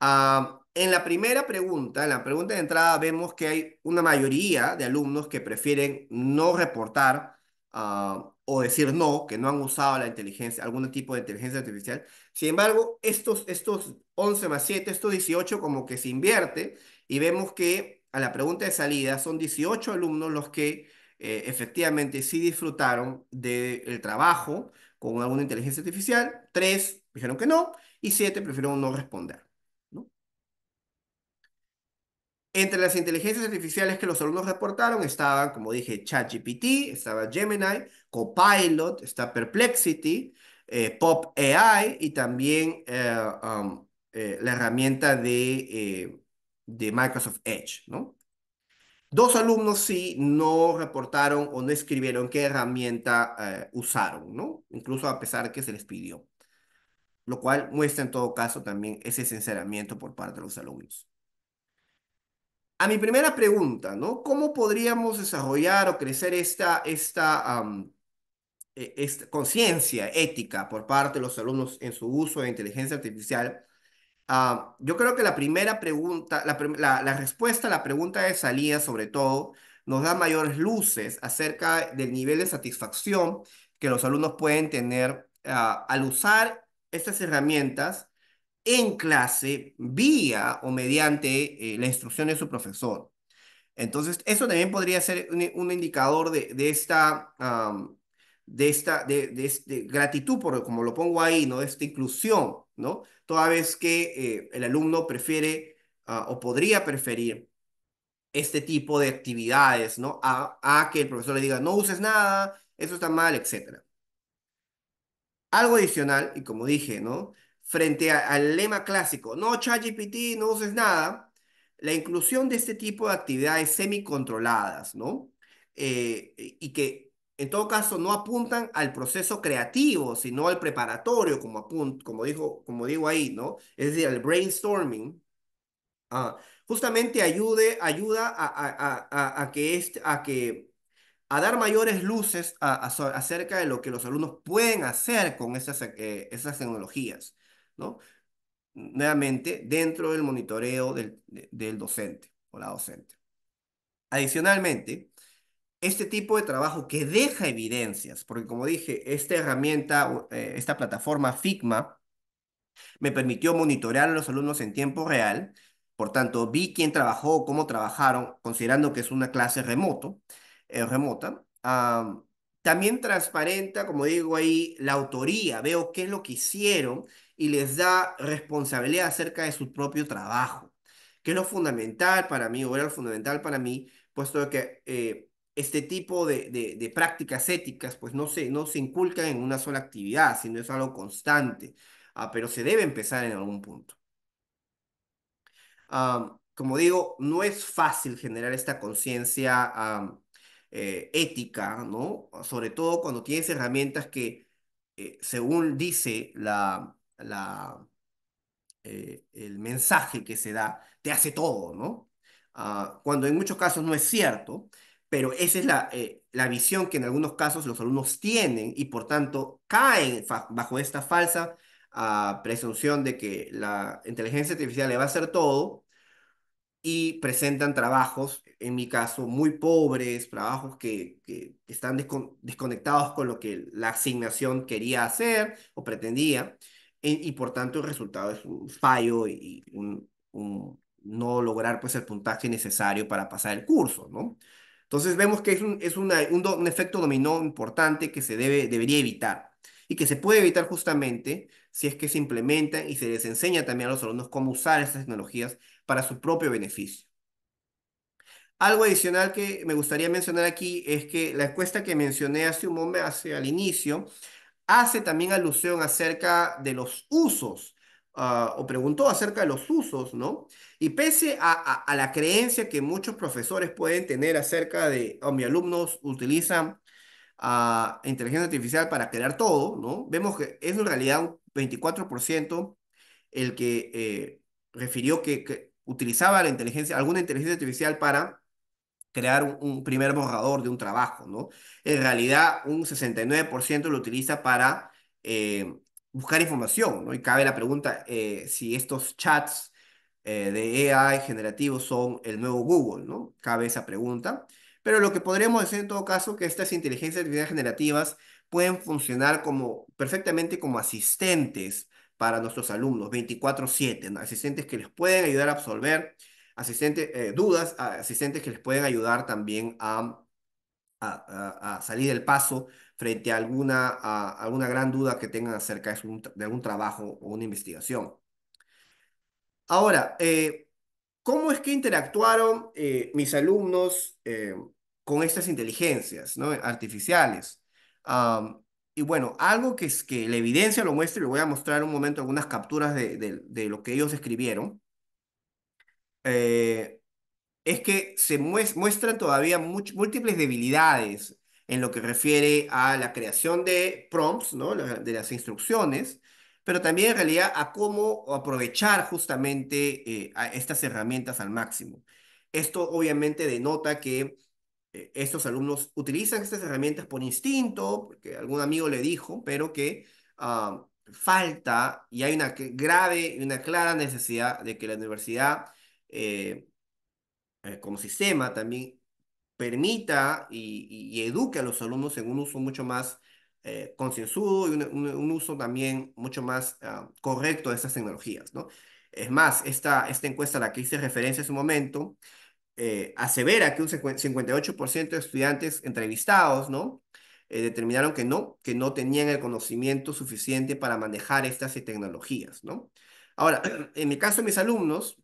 Ah, en la primera pregunta, en la pregunta de entrada, vemos que hay una mayoría de alumnos que prefieren no reportar ah, o decir no, que no han usado la inteligencia, algún tipo de inteligencia artificial. Sin embargo, estos, estos 11 más 7, estos 18 como que se invierte y vemos que a la pregunta de salida, son 18 alumnos los que eh, efectivamente sí disfrutaron del trabajo con alguna inteligencia artificial, tres dijeron que no y siete prefirieron no responder. Entre las inteligencias artificiales que los alumnos reportaron estaban, como dije, ChatGPT, estaba Gemini, Copilot, está Perplexity, eh, Pop AI y también eh, um, eh, la herramienta de de Microsoft Edge, ¿no? Dos alumnos sí no reportaron o no escribieron qué herramienta eh, usaron, ¿no? Incluso a pesar que se les pidió. Lo cual muestra en todo caso también ese sinceramiento por parte de los alumnos. A mi primera pregunta, ¿no? ¿Cómo podríamos desarrollar o crecer esta, esta, e, esta conciencia ética por parte de los alumnos en su uso de inteligencia artificial Ah, yo creo que la primera pregunta, la, respuesta a la pregunta de salida, sobre todo, nos da mayores luces acerca del nivel de satisfacción que los alumnos pueden tener ah, al usar estas herramientas en clase, vía o mediante eh, la instrucción de su profesor. Entonces, eso también podría ser un, indicador de, esta de esta de, de, gratitud, por, como lo pongo ahí, ¿no? de esta inclusión, ¿no? toda vez que eh, el alumno prefiere ah, o podría preferir este tipo de actividades ¿no? A, que el profesor le diga, no uses nada, eso está mal, etc. Algo adicional, y como dije, ¿no? frente al lema clásico, no ChatGPT, no uses nada, la inclusión de este tipo de actividades semicontroladas, ¿no? Eh, y que en todo caso, no apuntan al proceso creativo, sino al preparatorio, como, como, dijo, como digo ahí, ¿no? Es decir, al brainstorming. Ah, justamente ayude, ayuda a, a, que este, a que a dar mayores luces acerca de lo que los alumnos pueden hacer con esas, eh, esas tecnologías, ¿no? Nuevamente, dentro del monitoreo del, del docente o la docente. Adicionalmente, este tipo de trabajo que deja evidencias, porque como dije, esta herramienta, eh, esta plataforma Figma, me permitió monitorear a los alumnos en tiempo real, por tanto, vi quién trabajó, cómo trabajaron, considerando que es una clase remoto, eh, remota. también transparenta, como digo ahí, la autoría, veo qué es lo que hicieron y les da responsabilidad acerca de su propio trabajo, que es lo fundamental para mí, o era lo fundamental para mí, puesto que... Eh, este tipo de, prácticas éticas pues no se, no se inculcan en una sola actividad, sino es algo constante, ah, pero se debe empezar en algún punto. como digo, no es fácil generar esta conciencia eh, ética, ¿no? Sobre todo cuando tienes herramientas que, eh, según dice la, la, eh, el mensaje que se da, te hace todo, ¿no? Ah, cuando en muchos casos no es cierto, pero esa es la, eh, la visión que en algunos casos los alumnos tienen y por tanto caen bajo esta falsa ah, presunción de que la inteligencia artificial le va a hacer todo y presentan trabajos, en mi caso, muy pobres, trabajos que, que están desconectados con lo que la asignación quería hacer o pretendía, y, por tanto el resultado es un fallo y un, no lograr pues el puntaje necesario para pasar el curso, ¿no? Entonces vemos que es un, efecto dominó importante que se debe, debería evitar y que se puede evitar justamente si es que se implementan y se les enseña también a los alumnos cómo usar estas tecnologías para su propio beneficio. Algo adicional que me gustaría mencionar aquí es que la encuesta que mencioné hace un momento, hace al inicio, hace también alusión acerca de los usos Ah, o preguntó acerca de los usos, ¿no? Y pese a, la creencia que muchos profesores pueden tener acerca de, oh, mis alumnos utilizan ah, inteligencia artificial para crear todo, ¿no? Vemos que es en realidad un 24% el que eh, refirió que, utilizaba la inteligencia, alguna inteligencia artificial para crear un, primer borrador de un trabajo, ¿no? En realidad un 69% lo utiliza para... Eh, buscar información, ¿no? Y cabe la pregunta eh, si estos chats eh, de AI generativos son el nuevo Google, ¿no? Cabe esa pregunta. Pero lo que podríamos decir en todo caso es que estas inteligencias generativas pueden funcionar como, perfectamente como asistentes para nuestros alumnos, 24/7, asistentes que les pueden ayudar a absorber eh, dudas, asistentes que les pueden ayudar también a salir del paso frente a alguna, alguna gran duda que tengan acerca de, algún trabajo o una investigación. Ahora, eh, ¿cómo es que interactuaron eh, mis alumnos eh, con estas inteligencias ¿no? artificiales? y bueno, algo que es que la evidencia lo muestra, y voy a mostrar un momento algunas capturas de, lo que ellos escribieron, es que se muestran todavía múltiples debilidades en lo que refiere a la creación de prompts, ¿no? de las instrucciones, pero también en realidad a cómo aprovechar justamente eh, estas herramientas al máximo. Esto obviamente denota que eh, estos alumnos utilizan estas herramientas por instinto, porque algún amigo le dijo, pero que ah, falta y hay una grave y una clara necesidad de que la universidad eh, como sistema también permita y, eduque a los alumnos en un uso mucho más eh, concienzudo y un, uso también mucho más ah, correcto de estas tecnologías, ¿no? Es más, esta, encuesta a la que hice referencia hace su momento eh, asevera que un 58% de estudiantes entrevistados, ¿no? Eh, determinaron que no, que no tenían el conocimiento suficiente para manejar estas tecnologías, ¿no? Ahora, en mi caso, de mis alumnos,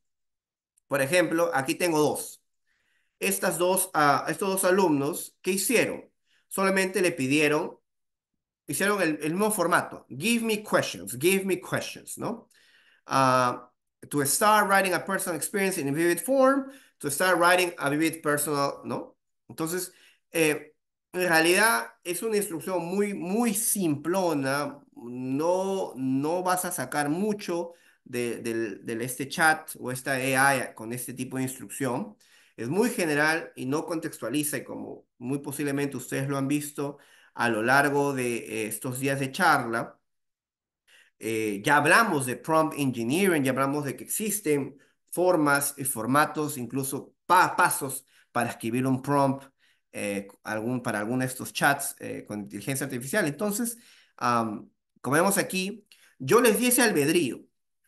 por ejemplo, aquí tengo dos, estas dos, ah, estos dos alumnos, ¿qué hicieron? Solamente le pidieron, hicieron el, mismo formato. Give me questions, give me questions, ¿no? Ah, to start writing a personal experience in a vivid form, to start writing a vivid personal, ¿no? Entonces, eh, en realidad es una instrucción muy, muy simplona, no, no vas a sacar mucho de, de este chat o esta AI con este tipo de instrucción. Es muy general y no contextualiza, y como muy posiblemente ustedes lo han visto a lo largo de eh, estos días de charla, eh, ya hablamos de prompt engineering, ya hablamos de que existen formas y formatos, incluso pasos para escribir un prompt eh, algún, para alguno de estos chats con inteligencia artificial. Entonces, como vemos aquí, yo les di ese albedrío,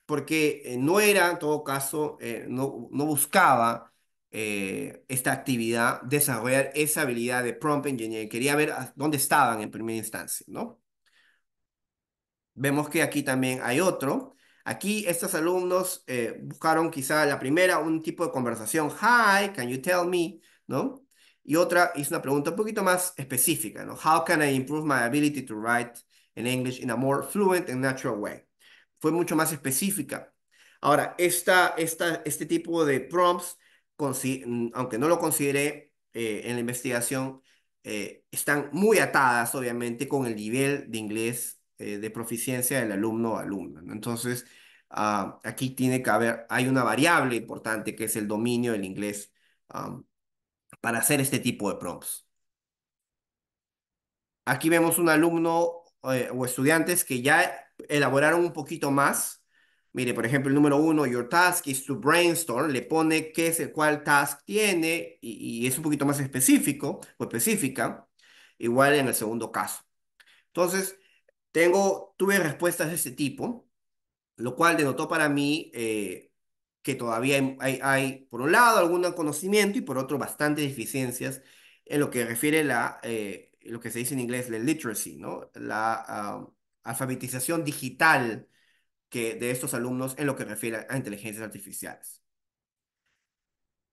porque no era, en todo caso, no, no buscaba eh, esta actividad, desarrollar esa habilidad de prompt engineer. Quería ver dónde estaban en primera instancia, ¿no? Vemos que aquí también hay otro. Aquí estos alumnos eh, buscaron quizá la primera un tipo de conversación. Hi, can you tell me? ¿No? Y otra es una pregunta un poquito más específica, ¿no? How can I improve my ability to write in English in a more fluent and natural way? Fue mucho más específica. Ahora, esta, esta, este tipo de prompts Mm, aunque no lo considere eh, en la investigación, eh, están muy atadas, obviamente, con el nivel de inglés eh, de proficiencia del alumno o alumna. Entonces, ah, aquí tiene que haber, hay una variable importante que es el dominio del inglés para hacer este tipo de prompts. Aquí vemos un alumno o estudiantes que ya elaboraron un poquito más Mire, por ejemplo, el número uno, your task is to brainstorm, le pone qué es, el cual task tiene y, es un poquito más específico o específica, igual en el segundo caso. Entonces, tengo, tuve respuestas de ese tipo, lo cual denotó para mí eh, que todavía hay, por un lado, algún conocimiento y por otro, bastantes deficiencias en lo que refiere a eh, lo que se dice en inglés, la literacy, ¿no? La ah, alfabetización digital que de estos alumnos en lo que refiere a inteligencias artificiales.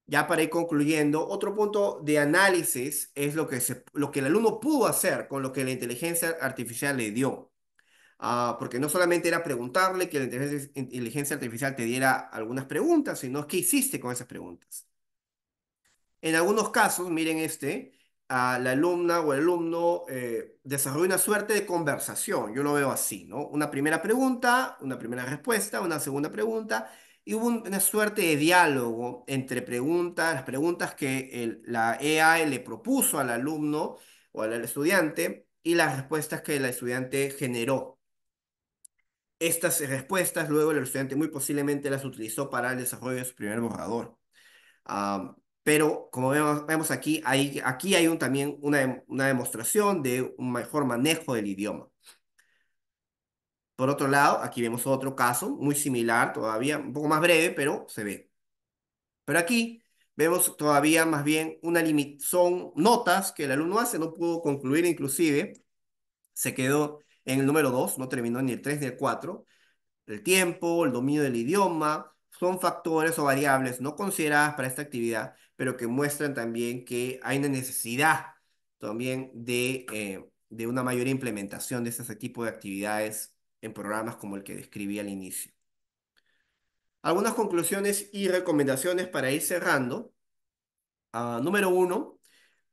Ya para ir concluyendo, otro punto de análisis es lo que, se, lo que el alumno pudo hacer con lo que la inteligencia artificial le dio. Ah, porque no solamente era preguntarle que la inteligencia, inteligencia artificial te diera algunas preguntas, sino qué hiciste con esas preguntas. En algunos casos, miren este, a la alumna o el alumno eh, una suerte de conversación. Yo lo veo así, ¿no? Una primera pregunta, una primera respuesta, una segunda pregunta, y hubo una suerte de diálogo entre preguntas, las preguntas que la EA e le propuso al alumno o al estudiante y las respuestas que el estudiante generó. Estas respuestas luego el estudiante muy posiblemente las utilizó para el desarrollo de su primer borrador pero como vemos, aquí, hay, aquí hay un, también una, demostración de un mejor manejo del idioma. Por otro lado, aquí vemos otro caso muy similar, todavía un poco más breve, pero se ve. Pero aquí vemos todavía más bien una limitación, son notas que el alumno hace, no pudo concluir inclusive, se quedó en el número 2, no terminó ni el 3 ni el 4. El tiempo, el dominio del idioma, son factores o variables no consideradas para esta actividad pero que muestran también que hay una necesidad también eh, de, una mayor implementación de este tipo de actividades en programas como el que describí al inicio. Algunas conclusiones y recomendaciones para ir cerrando. Ah, número uno,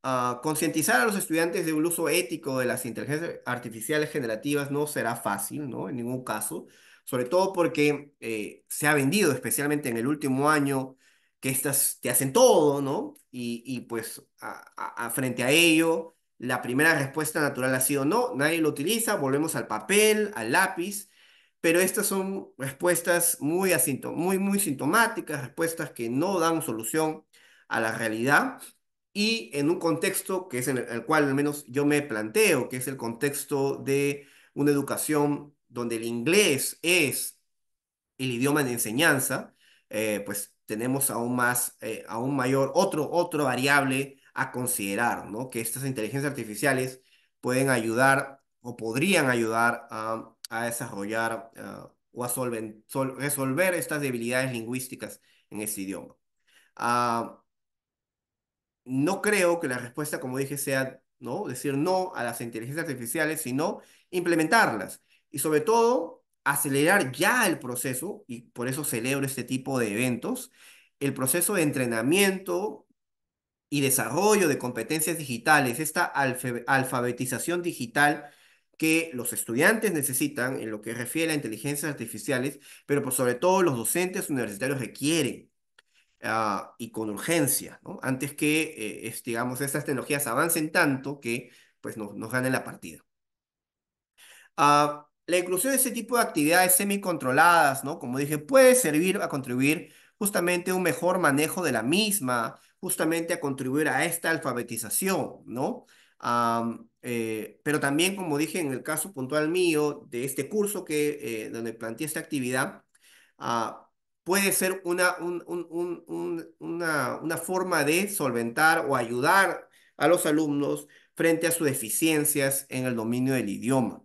ah, concientizar a los estudiantes de un uso ético de las inteligencias artificiales generativas no será fácil, ¿no? En ningún caso, sobre todo porque eh, se ha vendido, especialmente en el último año, que estas te hacen todo, ¿no? Y, pues frente a ello, la primera respuesta natural ha sido no, nadie lo utiliza, volvemos al papel, al lápiz, pero estas son respuestas muy, sintomáticas, respuestas que no dan solución a la realidad y en un contexto que es en el cual al menos yo me planteo, que es el contexto de una educación donde el inglés es el idioma de enseñanza, eh, pues tenemos aún más, eh, aún mayor, otro, otro variable a considerar, ¿no? Que estas inteligencias artificiales pueden ayudar o podrían ayudar a, desarrollar ah, o a solven, resolver estas debilidades lingüísticas en este idioma. Ah, no creo que la respuesta, como dije, sea ¿no? decir no a las inteligencias artificiales, sino implementarlas. Y sobre todo, acelerar ya el proceso, y por eso celebro este tipo de eventos, el proceso de entrenamiento y desarrollo de competencias digitales, esta alfabetización digital que los estudiantes necesitan en lo que refiere a inteligencias artificiales, pero por sobre todo los docentes universitarios requieren ah, y con urgencia, antes que eh, digamos, estas tecnologías avancen tanto que pues, nos ganen la partida. Ah, la inclusión de este tipo de actividades semicontroladas, ¿no? Como dije, puede servir a contribuir justamente a un mejor manejo de la misma, justamente a contribuir a esta alfabetización, ¿no? Eh, pero también, como dije en el caso puntual mío, de este curso que, eh, donde planteé esta actividad, ah, puede ser una, una forma de solventar o ayudar a los alumnos frente a sus deficiencias en el dominio del idioma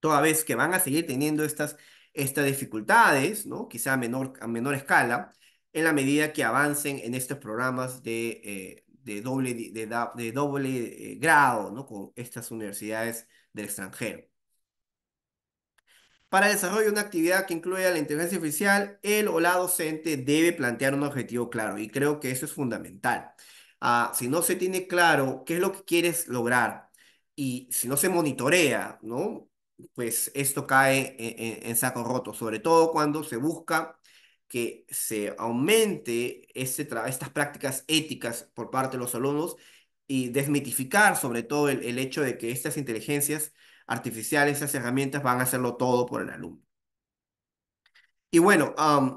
toda vez que van a seguir teniendo estas, estas dificultades, ¿no? quizá a menor, a menor escala, en la medida que avancen en estos programas de, eh, de doble, de, doble eh, grado ¿no? con estas universidades del extranjero. Para el desarrollo de una actividad que incluya la inteligencia oficial, el o la docente debe plantear un objetivo claro y creo que eso es fundamental. Ah, si no se tiene claro qué es lo que quieres lograr y si no se monitorea, ¿no? pues esto cae e-, e-, en, saco roto, sobre todo cuando se busca que se aumente este estas prácticas éticas por parte de los alumnos y desmitificar sobre todo el, hecho de que estas inteligencias artificiales, estas herramientas van a hacerlo todo por el alumno. Y bueno,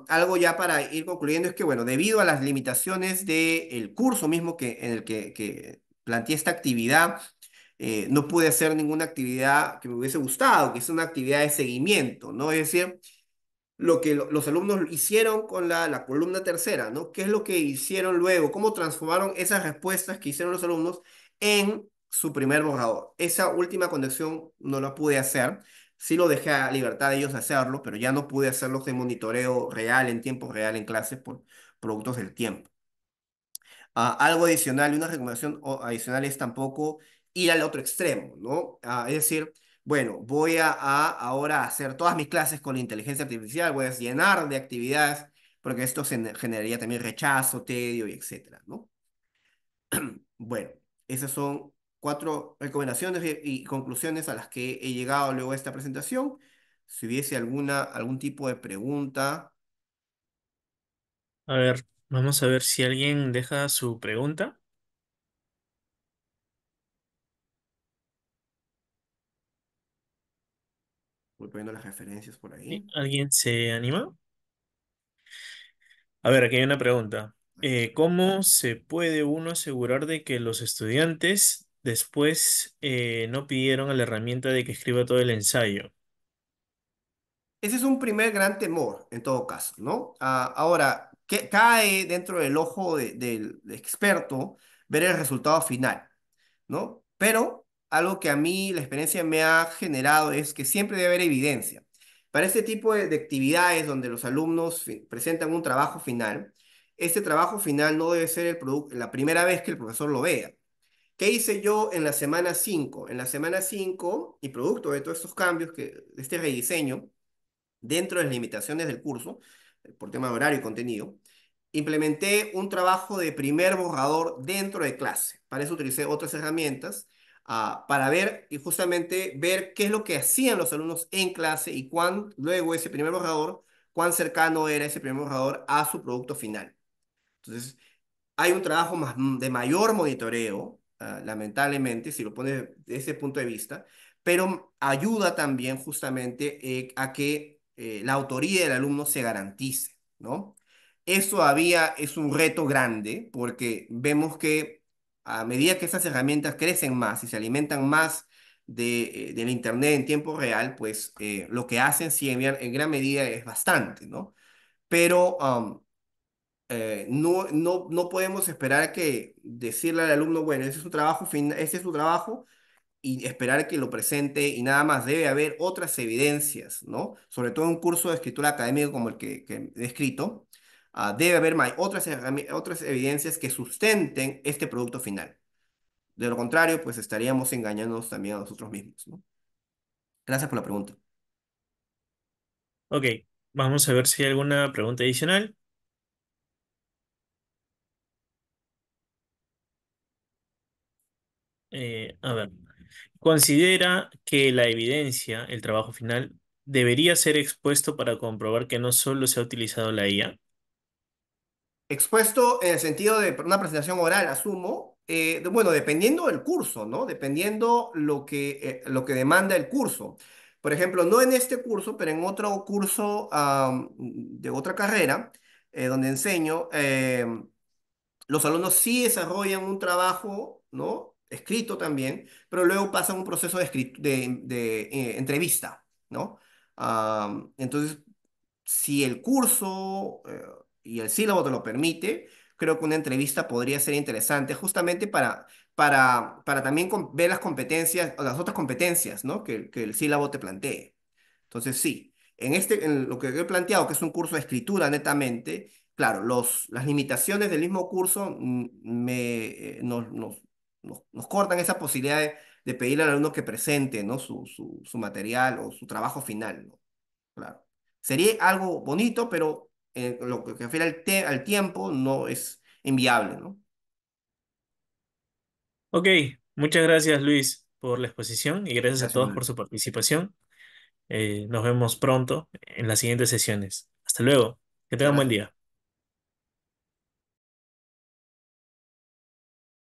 algo ya para ir concluyendo es que, bueno, debido a las limitaciones del curso mismo que, en el que, que planteé esta actividad, eh, no pude hacer ninguna actividad que me hubiese gustado, que es una actividad de seguimiento, ¿no? Es decir, lo que los alumnos hicieron con la, columna tercera, ¿no? ¿Qué es lo que hicieron luego? ¿Cómo transformaron esas respuestas que hicieron los alumnos en su primer borrador? Esa última conexión no la pude hacer. Sí lo dejé a libertad de ellos hacerlo, pero ya no pude hacerlo de monitoreo real, en tiempo real, en clases, por productos del tiempo. Ah, algo adicional, una recomendación adicional es tampoco ir al otro extremo, ¿no? Ah, es decir, bueno, voy a, ahora hacer todas mis clases con la inteligencia artificial, voy a llenar de actividades, porque esto generaría también rechazo, tedio y etcétera, ¿no? Bueno, esas son cuatro recomendaciones y, y conclusiones a las que he llegado luego de esta presentación. Si hubiese alguna, algún tipo de pregunta. A ver, vamos a ver si alguien deja su pregunta. Voy poniendo las referencias por ahí. ¿Alguien se anima? A ver, aquí hay una pregunta. Eh, ¿cómo se puede uno asegurar de que los estudiantes después eh, no pidieron a la herramienta de que escriba todo el ensayo? Ese es un primer gran temor, en todo caso, ¿no? Ah, ahora, cae dentro del ojo del experto ver el resultado final, ¿no? Pero algo que a mí la experiencia me ha generado es que siempre debe haber evidencia. Para este tipo de, actividades donde los alumnos presentan un trabajo final, este trabajo final no debe ser el la primera vez que el profesor lo vea. ¿Qué hice yo en la semana 5? En la semana 5, y producto de todos estos cambios, que, de este rediseño, dentro de las limitaciones del curso, por tema de horario y contenido, implementé un trabajo de primer borrador dentro de clase. Para eso utilicé otras herramientas Ah, para ver y justamente ver qué es lo que hacían los alumnos en clase y cuán luego ese primer borrador, cuán cercano era ese primer borrador a su producto final. Entonces, hay un trabajo más, mm, de mayor monitoreo, ah, lamentablemente, si lo pones desde ese punto de vista, pero ayuda también justamente eh, a que eh, la autoría del alumno se garantice, ¿no? Eso había es un reto grande porque vemos que a medida que estas herramientas crecen más y se alimentan más de, eh, del Internet en tiempo real, pues eh, lo que hacen sí en, gran medida es bastante, ¿no? Pero eh, no, no, no podemos esperar que decirle al alumno, bueno, ese es su trabajo, ese es su trabajo, y esperar que lo presente y nada más. Debe haber otras evidencias, ¿no? Sobre todo en un curso de escritura académica como el que, que he escrito, Ah, debe haber más, otras, otras evidencias que sustenten este producto final. De lo contrario, pues estaríamos engañándonos también a nosotros mismos. Gracias por la pregunta. Ok, vamos a ver si hay alguna pregunta adicional. Eh, a ver, considera que la evidencia, el trabajo final, debería ser expuesto para comprobar que no solo se ha utilizado la IA, Expuesto en el sentido de una presentación oral, asumo, eh, bueno, dependiendo del curso, ¿no? Dependiendo lo que, eh, lo que demanda el curso. Por ejemplo, no en este curso, pero en otro curso de otra carrera, eh, donde enseño, los alumnos sí desarrollan un trabajo, ¿no? Escrito también, pero luego pasan un proceso de, entrevista, ¿no? entonces, si el curso y el sílabo te lo permite, creo que una entrevista podría ser interesante justamente para, para, para también ver las competencias, o las otras competencias, ¿no? Que, que el sílabo te plantee. Entonces, sí, en, este, en lo que he planteado, que es un curso de escritura netamente, claro, los, las limitaciones del mismo curso me, eh, nos, nos, nos, cortan esa posibilidad de, pedir pedirle al alumno que presente ¿no? su, su, su material o su trabajo final. ¿no? Claro. Sería algo bonito, pero eh, lo que refiere al, al tiempo, no es inviable, ¿no? Ok, muchas gracias Luis por la exposición y gracias, a todos por su participación. Eh, nos vemos pronto en las siguientes sesiones. Hasta luego. Que tengan buen día.